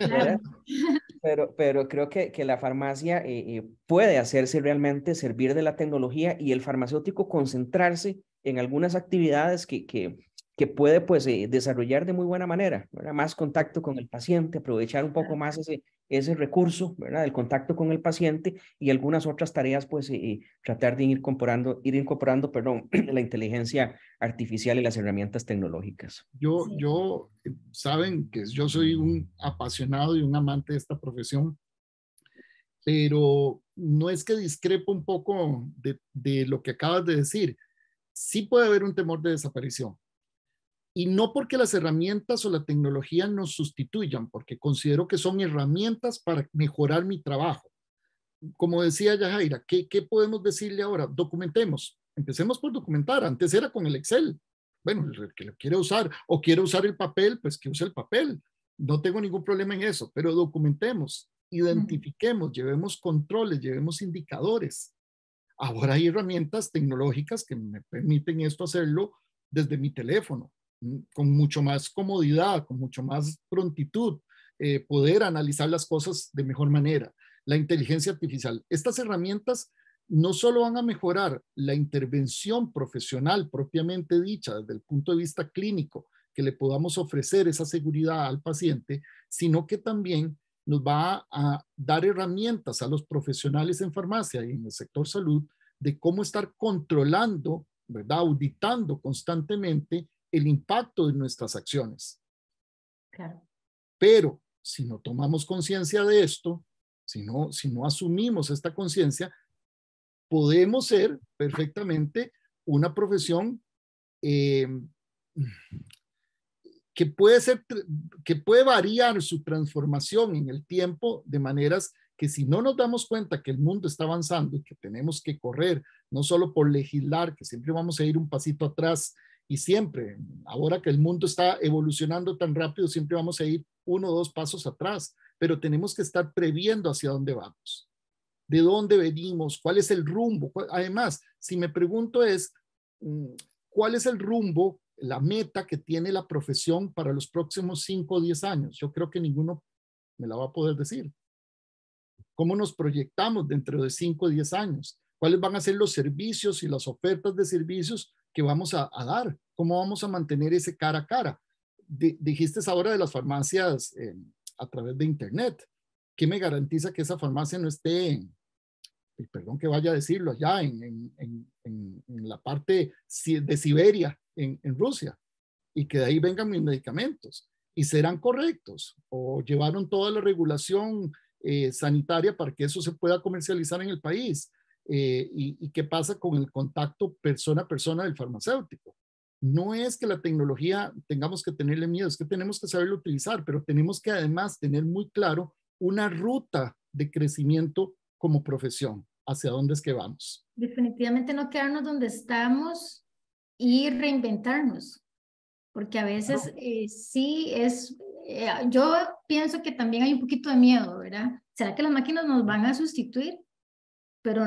Speaker 3: pero, pero creo que, que la farmacia eh, eh, puede hacerse realmente servir de la tecnología y el farmacéutico concentrarse en algunas actividades que, que, que puede pues eh, desarrollar de muy buena manera, más contacto con el paciente, aprovechar un poco más ese, ese recurso, ¿verdad? El contacto con el paciente y algunas otras tareas pues eh, eh, tratar de ir incorporando, ir incorporando, perdón, la inteligencia artificial y las herramientas tecnológicas.
Speaker 4: Yo, yo, saben que yo soy un apasionado y un amante de esta profesión, pero no es que discrepo un poco de, de lo que acabas de decir. Sí puede haber un temor de desaparición, y no porque las herramientas o la tecnología nos sustituyan, porque considero que son herramientas para mejorar mi trabajo. Como decía Yajaira, ¿qué, qué podemos decirle ahora? Documentemos. Empecemos por documentar. Antes era con el Excel. Bueno, el que lo quiere usar o quiere usar el papel, pues que use el papel. No tengo ningún problema en eso, pero documentemos, identifiquemos, llevemos controles, llevemos indicadores. Ahora hay herramientas tecnológicas que me permiten esto hacerlo desde mi teléfono. Mm, con mucho más comodidad, con mucho más prontitud, eh, poder analizar las cosas de mejor manera. La inteligencia artificial. Estas herramientas no solo van a mejorar la intervención profesional propiamente dicha desde el punto de vista clínico, que le podamos ofrecer esa seguridad al paciente, sino que también nos va a dar herramientas a los profesionales en farmacia y en el sector salud de cómo estar controlando, ¿verdad? Auditando constantemente el impacto de nuestras acciones. Pero si no tomamos conciencia de esto, si no, si no asumimos esta conciencia, podemos ser perfectamente una profesión em, que puede ser, que puede variar su transformación en el tiempo de maneras que si no nos damos cuenta que el mundo está avanzando y que tenemos que correr, no solo por legislar, que siempre vamos a ir un pasito atrás y siempre, ahora que el mundo está evolucionando tan rápido, siempre vamos a ir uno o dos pasos atrás, pero tenemos que estar previendo hacia dónde vamos, de dónde venimos, cuál es el rumbo. Además, si me pregunto es, mm, ¿cuál es el rumbo, la meta que tiene la profesión para los próximos 5 o 10 años? Yo creo que ninguno me la va a poder decir. ¿Cómo nos proyectamos dentro de 5 o 10 años? ¿Cuáles van a ser los servicios y las ofertas de servicios que vamos a, dar, cómo vamos a mantener ese cara a cara. dijiste dijiste ahora de las farmacias em, a través de Internet. ¿Qué me garantiza que esa farmacia no esté, perdón que vaya a decirlo, allá en, la parte de Siberia, en, Rusia, y que de ahí vengan mis medicamentos? ¿Y serán correctos? ¿O llevaron toda la regulación eh, sanitaria para que eso se pueda comercializar en el país? Eh, y, qué pasa con el contacto persona a persona del farmacéutico. No es que la tecnología tengamos que tenerle miedo, es que tenemos que saberlo utilizar, pero tenemos que además tener muy claro una ruta de crecimiento como profesión, hacia dónde es que vamos.
Speaker 2: Definitivamente no quedarnos donde estamos y reinventarnos, porque a veces eh, sí es, eh, yo pienso que también hay un poquito de miedo, ¿verdad? ¿Será que las máquinas nos van a sustituir? pero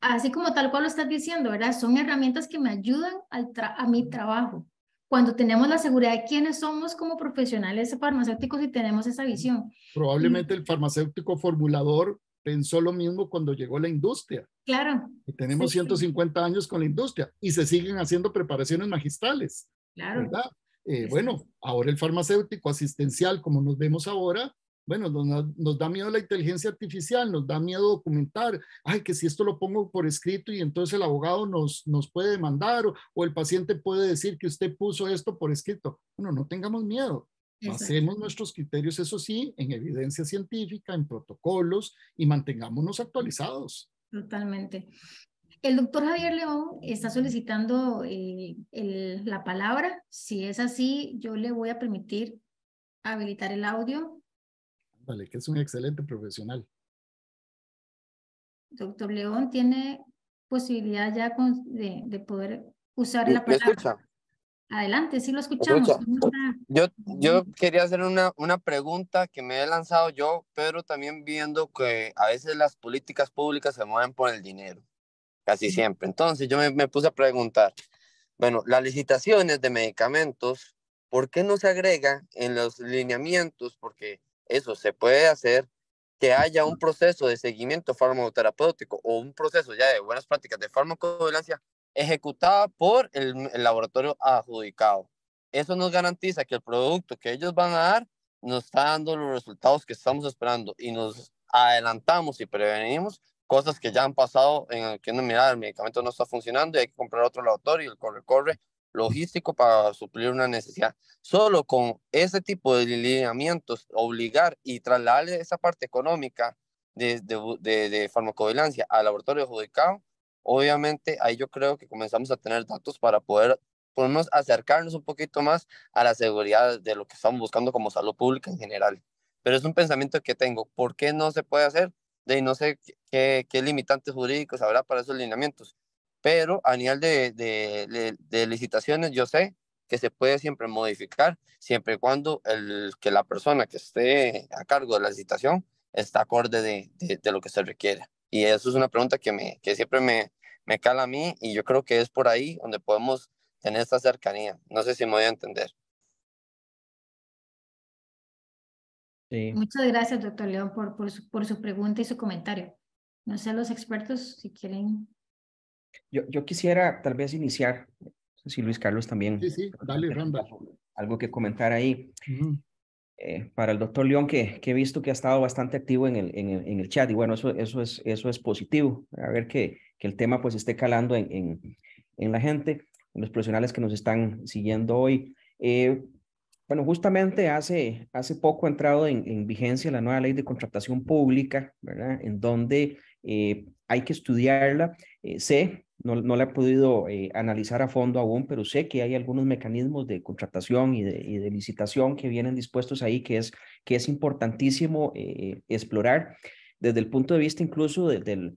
Speaker 2: así como tal cual lo estás diciendo, ¿verdad? Son herramientas que me ayudan a mi trabajo. Cuando tenemos la seguridad de quiénes somos como profesionales farmacéuticos y tenemos esa visión.
Speaker 4: Probablemente el farmacéutico formulador pensó lo mismo cuando llegó la industria. Claro. tenemos 150 años con la industria y se siguen haciendo preparaciones magistrales. Claro. Eh, bueno, ahora el farmacéutico asistencial, como nos vemos ahora, bueno, nos, da miedo la inteligencia artificial, nos da miedo documentar, ay, que si esto lo pongo por escrito y entonces el abogado nos, nos puede demandar o, el paciente puede decir que usted puso esto por escrito. Bueno, no tengamos miedo, Hacemos nuestros criterios, eso sí, en evidencia científica, en protocolos y mantengámonos actualizados.
Speaker 2: Totalmente. El doctor Javier León está solicitando eh, la palabra. Si es así, yo le voy a permitir habilitar el audio
Speaker 1: Vale, que es un excelente profesional.
Speaker 2: Doctor León tiene posibilidad ya de, poder usar la palabra. Adelante, sí lo escuchamos.
Speaker 5: Yo, yo quería hacer una, una, pregunta que me he lanzado yo, pero también viendo que a veces las políticas públicas se mueven por el dinero, casi siempre. Entonces yo me, me puse a preguntar, bueno, las licitaciones de medicamentos, ¿por qué no se agrega en los lineamientos? Porque eso se puede hacer que haya un proceso de seguimiento farmacoterapéutico o un proceso ya de buenas prácticas de farmacovigilancia ejecutada por el, laboratorio adjudicado. Eso nos garantiza que el producto que ellos van a dar nos está dando los resultados que estamos esperando y nos adelantamos y prevenimos cosas que ya han pasado en el que no, mira, el medicamento no está funcionando y hay que comprar otro laboratorio y el corre-corre logístico para suplir una necesidad. Solo con ese tipo de lineamientos, obligar y trasladarle esa parte económica de, de, farmacovigilancia al laboratorio adjudicado, obviamente ahí yo creo que comenzamos a tener datos para poder podemos acercarnos un poquito más a la seguridad de lo que estamos buscando como salud pública en general. Pero es un pensamiento que tengo. ¿Por qué no se puede hacer? De no sé qué, qué limitantes jurídicos habrá para esos lineamientos pero a nivel de, de, licitaciones yo sé que se puede siempre modificar, siempre y cuando el, que la persona que esté a cargo de la licitación está acorde de, lo que se requiere. Y eso es una pregunta que, me, que siempre me, me cala a mí y yo creo que es por ahí donde podemos tener esta cercanía. No sé si me voy a entender.
Speaker 1: Sí. Muchas gracias, doctor León, por, por, su, por su pregunta y su comentario. No sé, los expertos, si quieren
Speaker 3: yo, quisiera tal vez iniciar, no sé si Luis Carlos también. Sí,
Speaker 4: sí, dale, Randa.
Speaker 3: Algo que comentar ahí. Eh, para el doctor León, que, he visto que ha estado bastante activo en el, en chat, y bueno, eso, eso, es, eso es positivo, a ver que, que el tema pues esté calando en, la gente, en los profesionales que nos están siguiendo hoy. Eh, bueno, justamente hace, hace poco ha entrado en, vigencia la nueva ley de contratación pública, ¿verdad? En donde eh, hay que estudiarla. Eh, no, no la he podido eh, analizar a fondo aún, pero sé que hay algunos mecanismos de contratación y de, licitación que vienen dispuestos ahí, que es, que es importantísimo eh, explorar desde el punto de vista incluso de,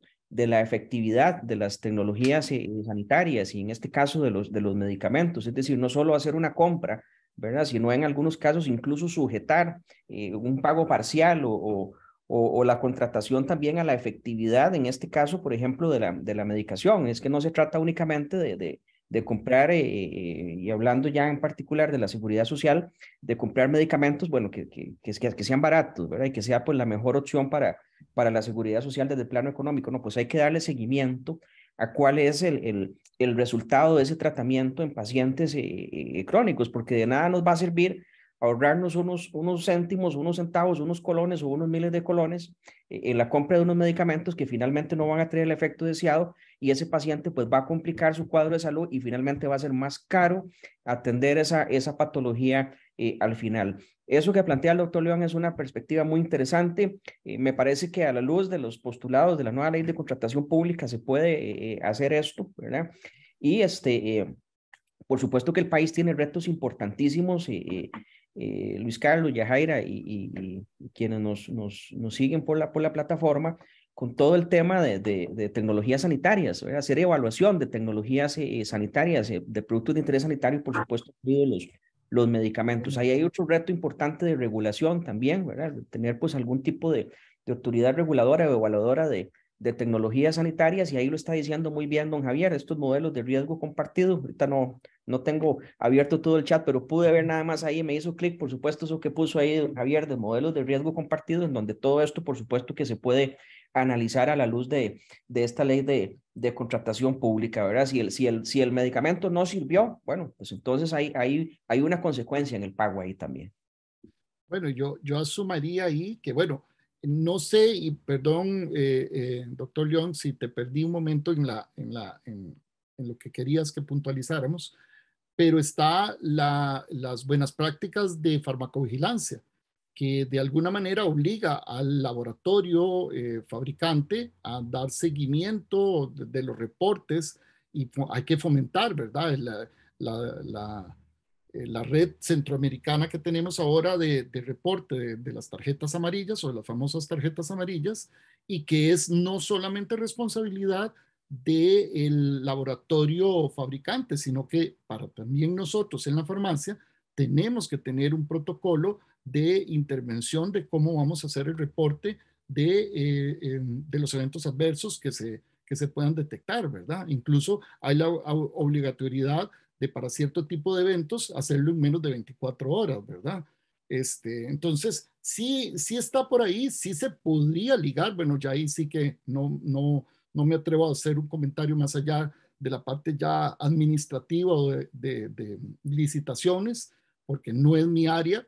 Speaker 3: la efectividad de las tecnologías eh, sanitarias y en este caso de los, de los medicamentos. Es decir, no solo hacer una compra, ¿verdad? sino en algunos casos incluso sujetar un pago parcial o, o o, la contratación también a la efectividad, en este caso, por ejemplo, de la, de la medicación. Es que no se trata únicamente de, de, comprar, eh, eh, y hablando ya en particular de la seguridad social, de comprar medicamentos, bueno, que, que, que, sean baratos, ¿verdad? Y que sea pues la mejor opción para, para la seguridad social desde el plano económico. No, pues hay que darle seguimiento a cuál es el, el, resultado de ese tratamiento en pacientes eh, crónicos, porque de nada nos va a servir ahorrarnos unos, unos céntimos, unos centavos, unos colones o unos miles de colones eh, en la compra de unos medicamentos que finalmente no van a tener el efecto deseado y ese paciente pues va a complicar su cuadro de salud y finalmente va a ser más caro atender esa, esa patología eh, al final. Eso que plantea el doctor León es una perspectiva muy interesante. Eh, me parece que a la luz de los postulados de la nueva ley de contratación pública se puede hacer esto, ¿verdad? Y este, por supuesto que el país tiene retos importantísimos eh, Luis Carlos, Yajaira y, quienes nos, nos, nos, siguen por la, por la plataforma con todo el tema de, tecnologías sanitarias, hacer evaluación de tecnologías eh, sanitarias, eh, de productos de interés sanitario por supuesto los, los medicamentos. Ahí hay otro reto importante de regulación también, ¿verdad? tener pues algún tipo de, de autoridad reguladora o evaluadora de, de tecnologías sanitarias y ahí lo está diciendo muy bien don Javier, estos modelos de riesgo compartido, ahorita no, no tengo abierto todo el chat, pero pude ver nada más ahí, me hizo clic, por supuesto, eso que puso ahí don Javier de modelos de riesgo compartido, en donde todo esto, por supuesto, que se puede analizar a la luz de, de esta ley de, contratación pública, ¿verdad? Si el, si, el, si el medicamento no sirvió, bueno, pues entonces hay, hay una consecuencia en el pago ahí también.
Speaker 4: Bueno, yo, yo asumiría ahí que, bueno, no sé, y perdón, eh, eh, doctor León, si te perdí un momento en, lo que querías que puntualizáramos, pero está las buenas prácticas de farmacovigilancia, que de alguna manera obliga al laboratorio eh, fabricante a dar seguimiento de, los reportes y hay que fomentar, ¿verdad? la, eh, la red centroamericana que tenemos ahora de, reporte de, las tarjetas amarillas o de las famosas tarjetas amarillas y que es no solamente responsabilidad del el laboratorio fabricante, sino que para también nosotros en la farmacia tenemos que tener un protocolo de intervención de cómo vamos a hacer el reporte de, eh, los eventos adversos que se, que se puedan detectar, ¿verdad? Incluso hay la obligatoriedad de para cierto tipo de eventos hacerlo en menos de 24 horas, ¿verdad? Este, entonces, sí, sí está por ahí, sí se podría ligar, bueno, ya ahí sí que no, no, no me atrevo a hacer un comentario más allá de la parte ya administrativa o de, de licitaciones, porque no es mi área,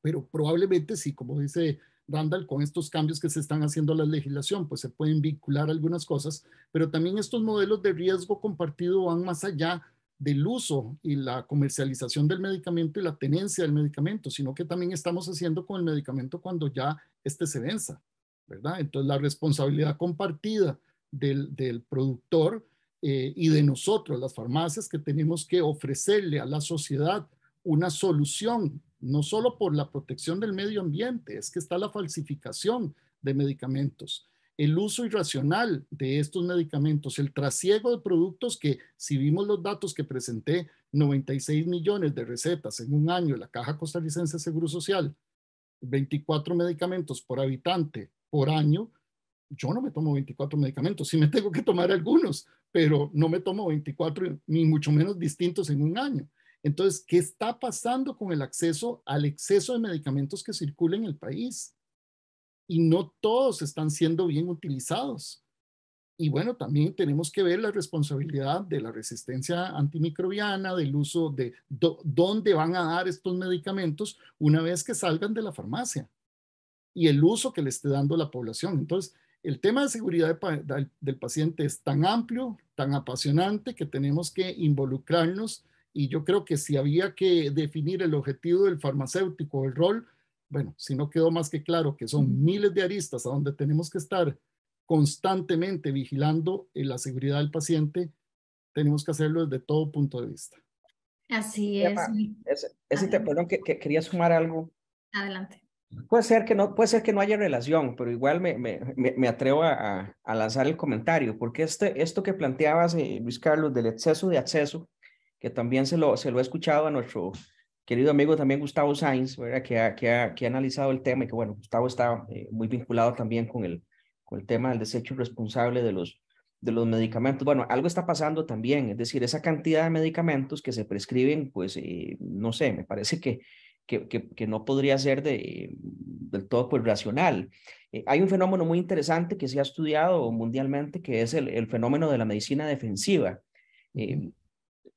Speaker 4: pero probablemente sí, como dice Randall, con estos cambios que se están haciendo a la legislación, pues se pueden vincular algunas cosas, pero también estos modelos de riesgo compartido van más allá del uso y la comercialización del medicamento y la tenencia del medicamento, sino que también estamos haciendo con el medicamento cuando ya este se venza, ¿verdad? Entonces la responsabilidad compartida del, productor eh, y de nosotros, las farmacias, que tenemos que ofrecerle a la sociedad una solución, no solo por la protección del medio ambiente, es que está la falsificación de medicamentos el uso irracional de estos medicamentos, el trasiego de productos que, si vimos los datos que presenté, 96 millones de recetas en un año, la Caja Costarricense de Seguro Social, 24 medicamentos por habitante por año, yo no me tomo 24 medicamentos, sí me tengo que tomar algunos, pero no me tomo 24 ni mucho menos distintos en un año. Entonces, ¿qué está pasando con el acceso al exceso de medicamentos que circulan en el país? y no todos están siendo bien utilizados. Y bueno, también tenemos que ver la responsabilidad de la resistencia antimicrobiana, del uso de dónde van a dar estos medicamentos una vez que salgan de la farmacia y el uso que le esté dando la población. Entonces, el tema de seguridad del paciente es tan amplio, tan apasionante, que tenemos que involucrarnos y yo creo que si había que definir el objetivo del farmacéutico, el rol, bueno, si no quedó más que claro que son miles de aristas a donde tenemos que estar constantemente vigilando eh, la seguridad del paciente,
Speaker 3: tenemos que hacerlo desde todo punto de vista.
Speaker 2: Así es.
Speaker 3: Ese te, perdón, que, quería sumar algo. Adelante. Puede ser que no, puede ser que no haya relación, pero igual me, me, me atrevo a, lanzar el comentario, porque este, esto que planteabas, eh, Luis Carlos, del exceso de acceso, que también se lo, se lo he escuchado a nuestro querido amigo también Gustavo Sainz, ¿verdad? Que, ha, que, ha, que ha analizado el tema y que, bueno, Gustavo está eh, muy vinculado también con el, con el tema del desecho responsable de los, de los medicamentos. Bueno, algo está pasando también, es decir, esa cantidad de medicamentos que se prescriben, pues, eh, no sé, me parece que, que, que, no podría ser de, del todo pues, racional. Eh, hay un fenómeno muy interesante que se ha estudiado mundialmente, que es el, el fenómeno de la medicina defensiva. Eh,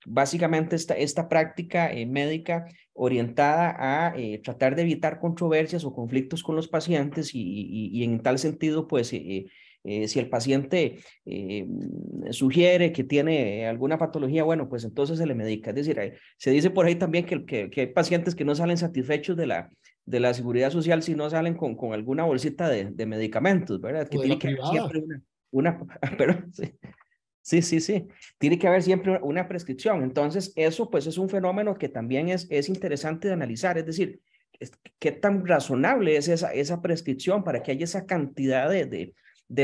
Speaker 3: básicamente esta, esta práctica eh, médica orientada a eh, tratar de evitar controversias o conflictos con los pacientes y, en tal sentido, pues... Eh, si el paciente sugiere que tiene alguna patología, bueno, pues entonces se le medica. Es decir, se dice por ahí también que, que, hay pacientes que no salen satisfechos de la, de la seguridad social si no salen con, con alguna bolsita de, medicamentos, ¿verdad? Que tiene que una, pero, sí, Sí, sí, sí. Tiene que haber siempre una prescripción. Entonces, eso pues es un fenómeno que también es, es interesante de analizar. Es decir, qué tan razonable es esa, esa prescripción para que haya esa cantidad de,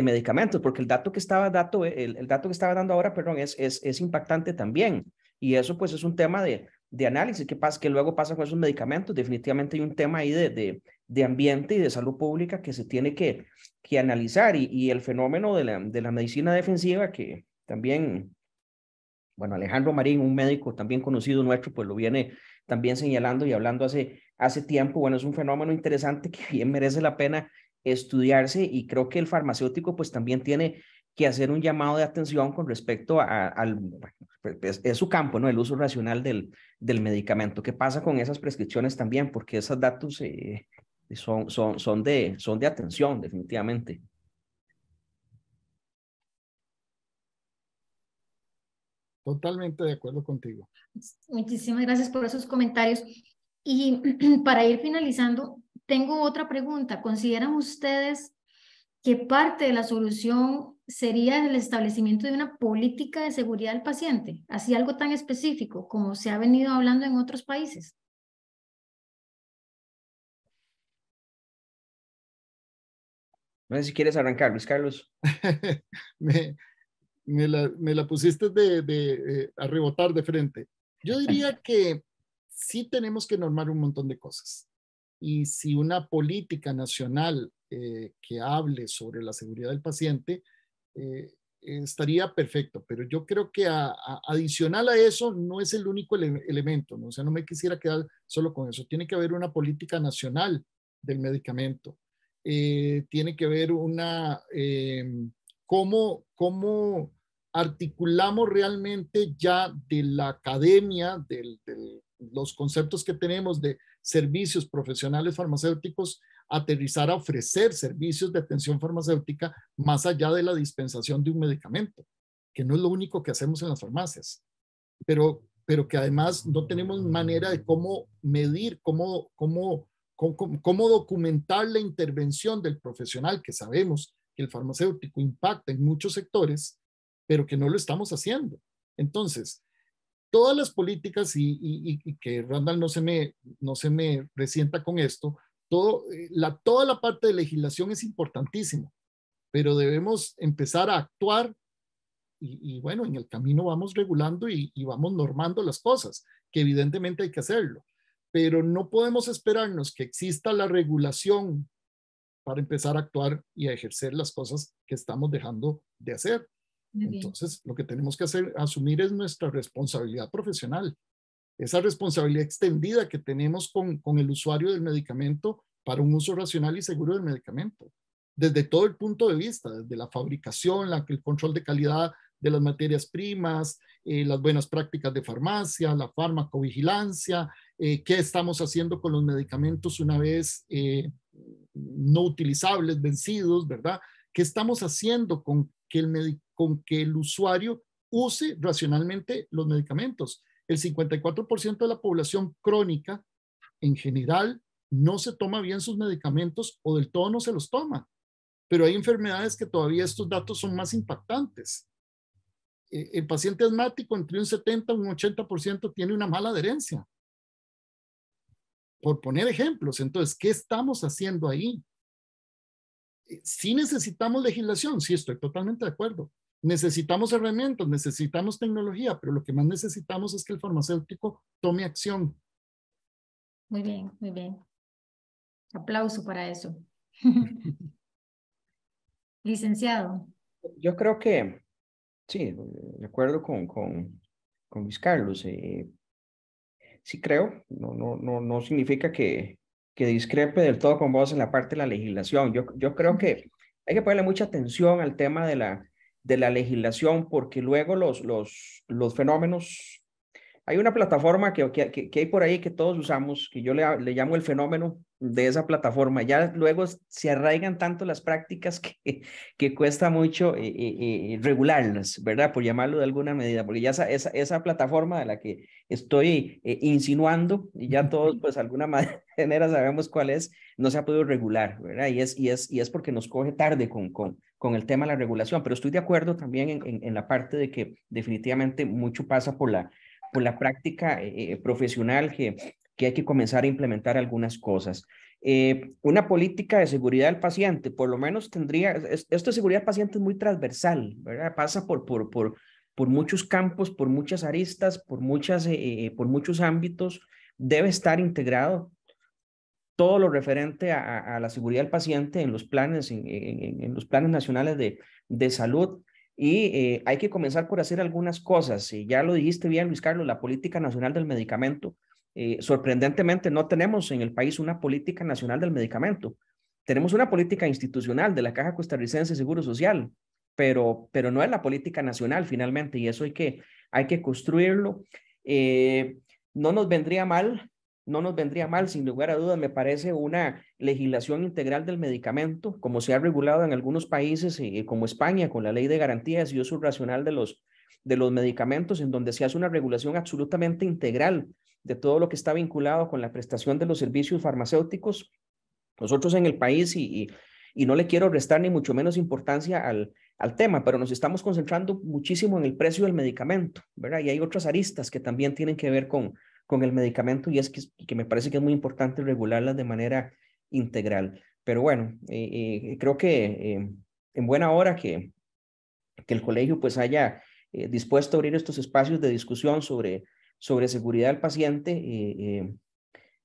Speaker 3: medicamentos, porque el dato que estaba, dato, el, el, dato que estaba dando ahora, perdón, es, es, impactante también. Y eso pues es un tema de, análisis que, pasa, que luego pasa con esos medicamentos. Definitivamente hay un tema ahí de, de, ambiente y de salud pública que se tiene que, que analizar y, el fenómeno de la, de la medicina defensiva que, también, bueno, Alejandro Marín, un médico también conocido nuestro, pues lo viene también señalando y hablando hace, hace tiempo. Bueno, es un fenómeno interesante que bien merece la pena estudiarse y creo que el farmacéutico pues también tiene que hacer un llamado de atención con respecto a, al, su campo, ¿no? El uso racional del, medicamento. ¿Qué pasa con esas prescripciones también? Porque esos datos eh, son, son, de, son de atención, definitivamente.
Speaker 4: Totalmente de acuerdo contigo.
Speaker 2: Muchísimas gracias por esos comentarios. Y para ir finalizando, tengo otra pregunta. ¿Consideran ustedes que parte de la solución sería el establecimiento de una política de
Speaker 1: seguridad del paciente, así algo tan específico como se ha venido hablando en otros países?
Speaker 3: No sé si quieres arrancar, Luis Carlos.
Speaker 1: me la, pusiste
Speaker 4: de, de eh, a rebotar de frente. Yo diría que sí tenemos que normar un montón de cosas. Y si una política nacional eh, que hable sobre la seguridad del paciente eh, estaría perfecto, pero yo creo que adicional a eso no es el único elemento, ¿no? o sea, no me quisiera quedar solo con eso. Tiene que haber una política nacional del medicamento, tiene que haber una, em, cómo, articulamos realmente ya de la academia, de los conceptos que tenemos de servicios profesionales farmacéuticos, aterrizar a ofrecer servicios de atención farmacéutica más allá de la dispensación de un medicamento, que no es lo único que hacemos en las farmacias, pero, pero que además no tenemos manera de cómo medir, cómo, cómo, cómo, cómo documentar la intervención del profesional que sabemos el farmacéutico impacta en muchos sectores, pero que no lo estamos haciendo. Entonces, todas las políticas, y, que Randall no se, me, no se me resienta con esto, eh, la, toda la parte de legislación es importantísima, pero debemos empezar a actuar y, bueno, en el camino vamos regulando y vamos normando las cosas, que evidentemente hay que hacerlo, pero no podemos esperarnos que exista la regulación para empezar a actuar y a ejercer las cosas que estamos dejando de hacer.
Speaker 1: Entonces,
Speaker 4: lo que tenemos que hacer, asumir es nuestra responsabilidad profesional, esa responsabilidad extendida que tenemos con, con el usuario del medicamento para un uso racional y seguro del medicamento, desde todo el punto de vista, desde la fabricación, la, el control de calidad de las materias primas, eh, las buenas prácticas de farmacia, la farmacovigilancia, eh, qué estamos haciendo con los medicamentos una vez eh, no utilizables, vencidos, ¿verdad? ¿Qué estamos haciendo con que el, con que el usuario use racionalmente los medicamentos? El 54% de la población crónica en general no se toma bien sus medicamentos o del todo no se los toma. Pero hay enfermedades que todavía estos datos son más impactantes. E-, el paciente asmático entre un 70 y un 80% tiene una mala adherencia por poner ejemplos. Entonces, ¿qué estamos haciendo ahí? Eh, si necesitamos legislación, sí estoy totalmente de acuerdo. Necesitamos herramientas, necesitamos tecnología, pero lo que más necesitamos es que el farmacéutico tome acción.
Speaker 1: Muy bien, muy bien. Aplauso para eso. Licenciado.
Speaker 3: Yo creo que, sí, de acuerdo con, con, con Luis Carlos, eh, sí creo, no, no, no, no significa que, que discrepe del todo con vos en la parte de la legislación. Yo, yo creo que hay que ponerle mucha atención al tema de la, de la legislación porque luego los, los, los fenómenos hay una plataforma que, que, hay por ahí que todos usamos, que yo le, llamo el fenómeno de esa plataforma. Ya luego se arraigan tanto las prácticas que, que cuesta mucho eh, eh, eh, regularlas, ¿verdad? Por llamarlo de alguna medida, porque ya esa, esa, plataforma de la que estoy insinuando, y ya todos, pues, de alguna manera sabemos cuál es, no se ha podido regular, ¿verdad? Y es, y es, y es porque nos coge tarde con, con, con el tema de la regulación, pero estoy de acuerdo también en la parte de que definitivamente mucho pasa por la por la práctica eh, profesional que, que hay que comenzar a implementar algunas cosas. Eh, una política de seguridad del paciente, por lo menos tendría, esto de seguridad del paciente es muy transversal, ¿verdad? Pasa por, por, por, por muchos campos, por muchas aristas, por, muchas, eh, por muchos ámbitos, debe estar integrado todo lo referente a, la seguridad del paciente en los planes, los planes nacionales de, de salud, y eh, hay que comenzar por hacer algunas cosas. Eh, ya lo dijiste bien, Luis Carlos, la política nacional del medicamento. Eh, sorprendentemente, no tenemos en el país una política nacional del medicamento. Tenemos una política institucional de la Caja Costarricense de Seguro Social, pero, pero no es la política nacional finalmente, y eso hay que, hay que construirlo. no nos vendría mal no nos vendría mal, sin lugar a dudas, me parece una legislación integral del medicamento, como se ha regulado en algunos países y eh, eh, como España con la ley de garantías y uso racional de los, de los medicamentos, en donde se hace una regulación absolutamente integral de todo lo que está vinculado con la prestación de los servicios farmacéuticos. Nosotros en el país, y, y, no le quiero restar ni mucho menos importancia al, al tema, pero nos estamos concentrando muchísimo en el precio del medicamento, ¿verdad? Y hay otras aristas que también tienen que ver con, con el medicamento y es que, que me parece que es muy importante regularlas de manera integral. Pero bueno, eh, eh, creo que em, en buena hora que, que el colegio pues haya eh, dispuesto a abrir estos espacios de discusión sobre, sobre seguridad del paciente. Em,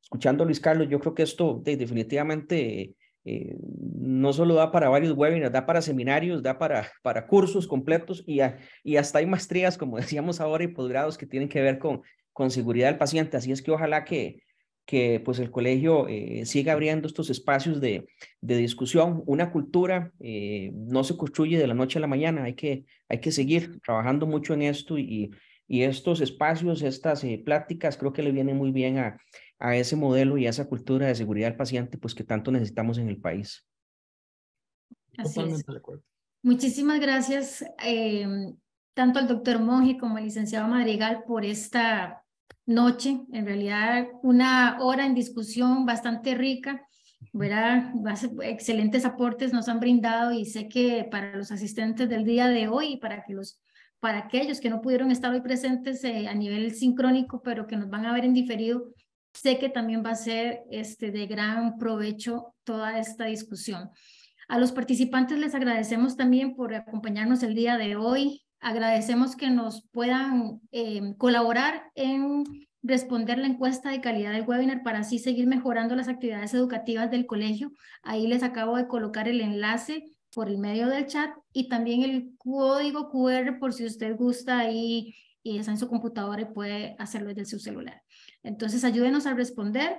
Speaker 3: escuchando a Luis Carlos, yo creo que esto definitivamente no solo da para varios webinars, da para seminarios, da para, para cursos completos y, y hasta hay maestrías, como decíamos ahora, y posgrados que tienen que ver con, con seguridad del paciente. Así es que ojalá que, que pues el colegio eh, siga abriendo estos espacios de, de discusión. Una cultura eh, no se construye de la noche a la mañana, hay que, hay que seguir trabajando mucho en esto y, y estos espacios, estas eh, pláticas creo que le vienen muy bien a, a ese modelo y a esa cultura de seguridad del paciente pues que tanto necesitamos en el país.
Speaker 2: de acuerdo. Muchísimas gracias tanto al doctor Monge como al licenciado Madrigal por esta noche, en realidad una hora en discusión bastante rica, ¿verdad? Excelentes aportes nos han brindado y sé que para los asistentes del día de hoy y para que los para aquellos que no pudieron estar hoy presentes eh, a nivel sincrónico, pero que nos van a ver en diferido, sé que también va a ser este, de gran provecho toda esta discusión. A los participantes les agradecemos también por acompañarnos el día de hoy, Agradecemos que nos puedan eh, colaborar en responder la encuesta de calidad del webinar para así seguir mejorando las actividades educativas del colegio. Ahí les acabo de colocar el enlace por el medio del chat y también el código QR por si usted gusta ahí y está en su computadora y puede hacerlo desde su celular. Entonces, ayúdenos a responder.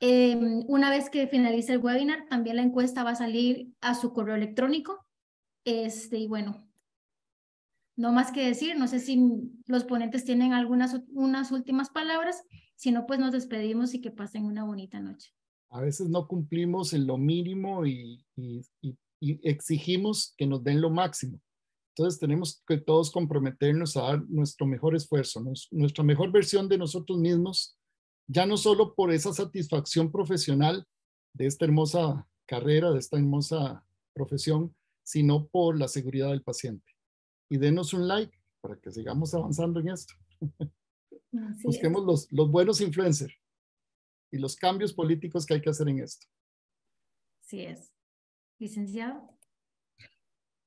Speaker 2: Eh, una vez que finalice el webinar, también la encuesta va a salir a su correo electrónico. Este, y bueno, no más que decir, no sé si los ponentes tienen algunas unas últimas palabras, si no, pues nos despedimos y que pasen una bonita noche.
Speaker 4: A veces no cumplimos en lo mínimo y, exigimos que nos den lo máximo. Entonces tenemos que todos comprometernos a dar nuestro mejor esfuerzo, nuestra mejor versión de nosotros mismos, ya no solo por esa satisfacción profesional de esta hermosa carrera, de esta hermosa profesión, sino por la seguridad del paciente y denos un like para que sigamos avanzando en esto. Busquemos los, los buenos influencers y los cambios políticos que hay que hacer en esto. Así es.
Speaker 2: Licenciado.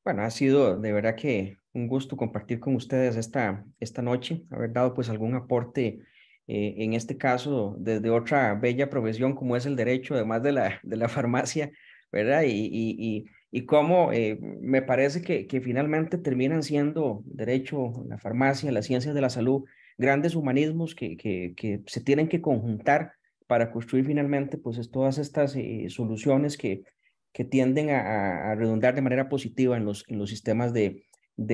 Speaker 3: Bueno, ha sido de verdad que un gusto compartir con ustedes esta, esta noche, haber dado pues algún aporte eh, en este caso desde otra bella profesión como es el derecho, además de la, de la farmacia, ¿verdad? y, y cómo eh, me parece que, que, finalmente terminan siendo derecho, la farmacia, las ciencias de la salud, grandes humanismos que, que, se tienen que conjuntar para construir finalmente pues todas estas eh, soluciones que, que tienden a, redundar de manera positiva en los, en los sistemas de,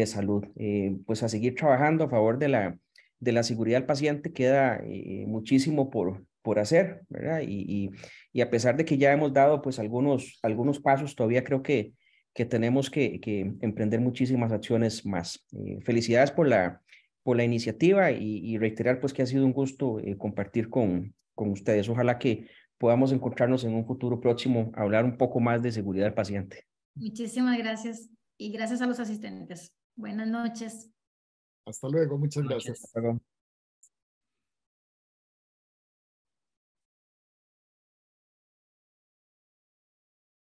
Speaker 3: salud. Eh, pues a seguir trabajando a favor de la, de la seguridad del paciente queda muchísimo por, por hacer, ¿verdad? Y, a pesar de que ya hemos dado pues algunos, algunos pasos, todavía creo que, que tenemos que, emprender muchísimas acciones más. Eh, felicidades por la, por la iniciativa y, reiterar pues que ha sido un gusto eh, compartir con, con ustedes. Ojalá que podamos encontrarnos en un futuro próximo a hablar un poco más de seguridad del paciente.
Speaker 1: Muchísimas gracias y gracias a los asistentes. Buenas noches. Hasta luego, muchas gracias.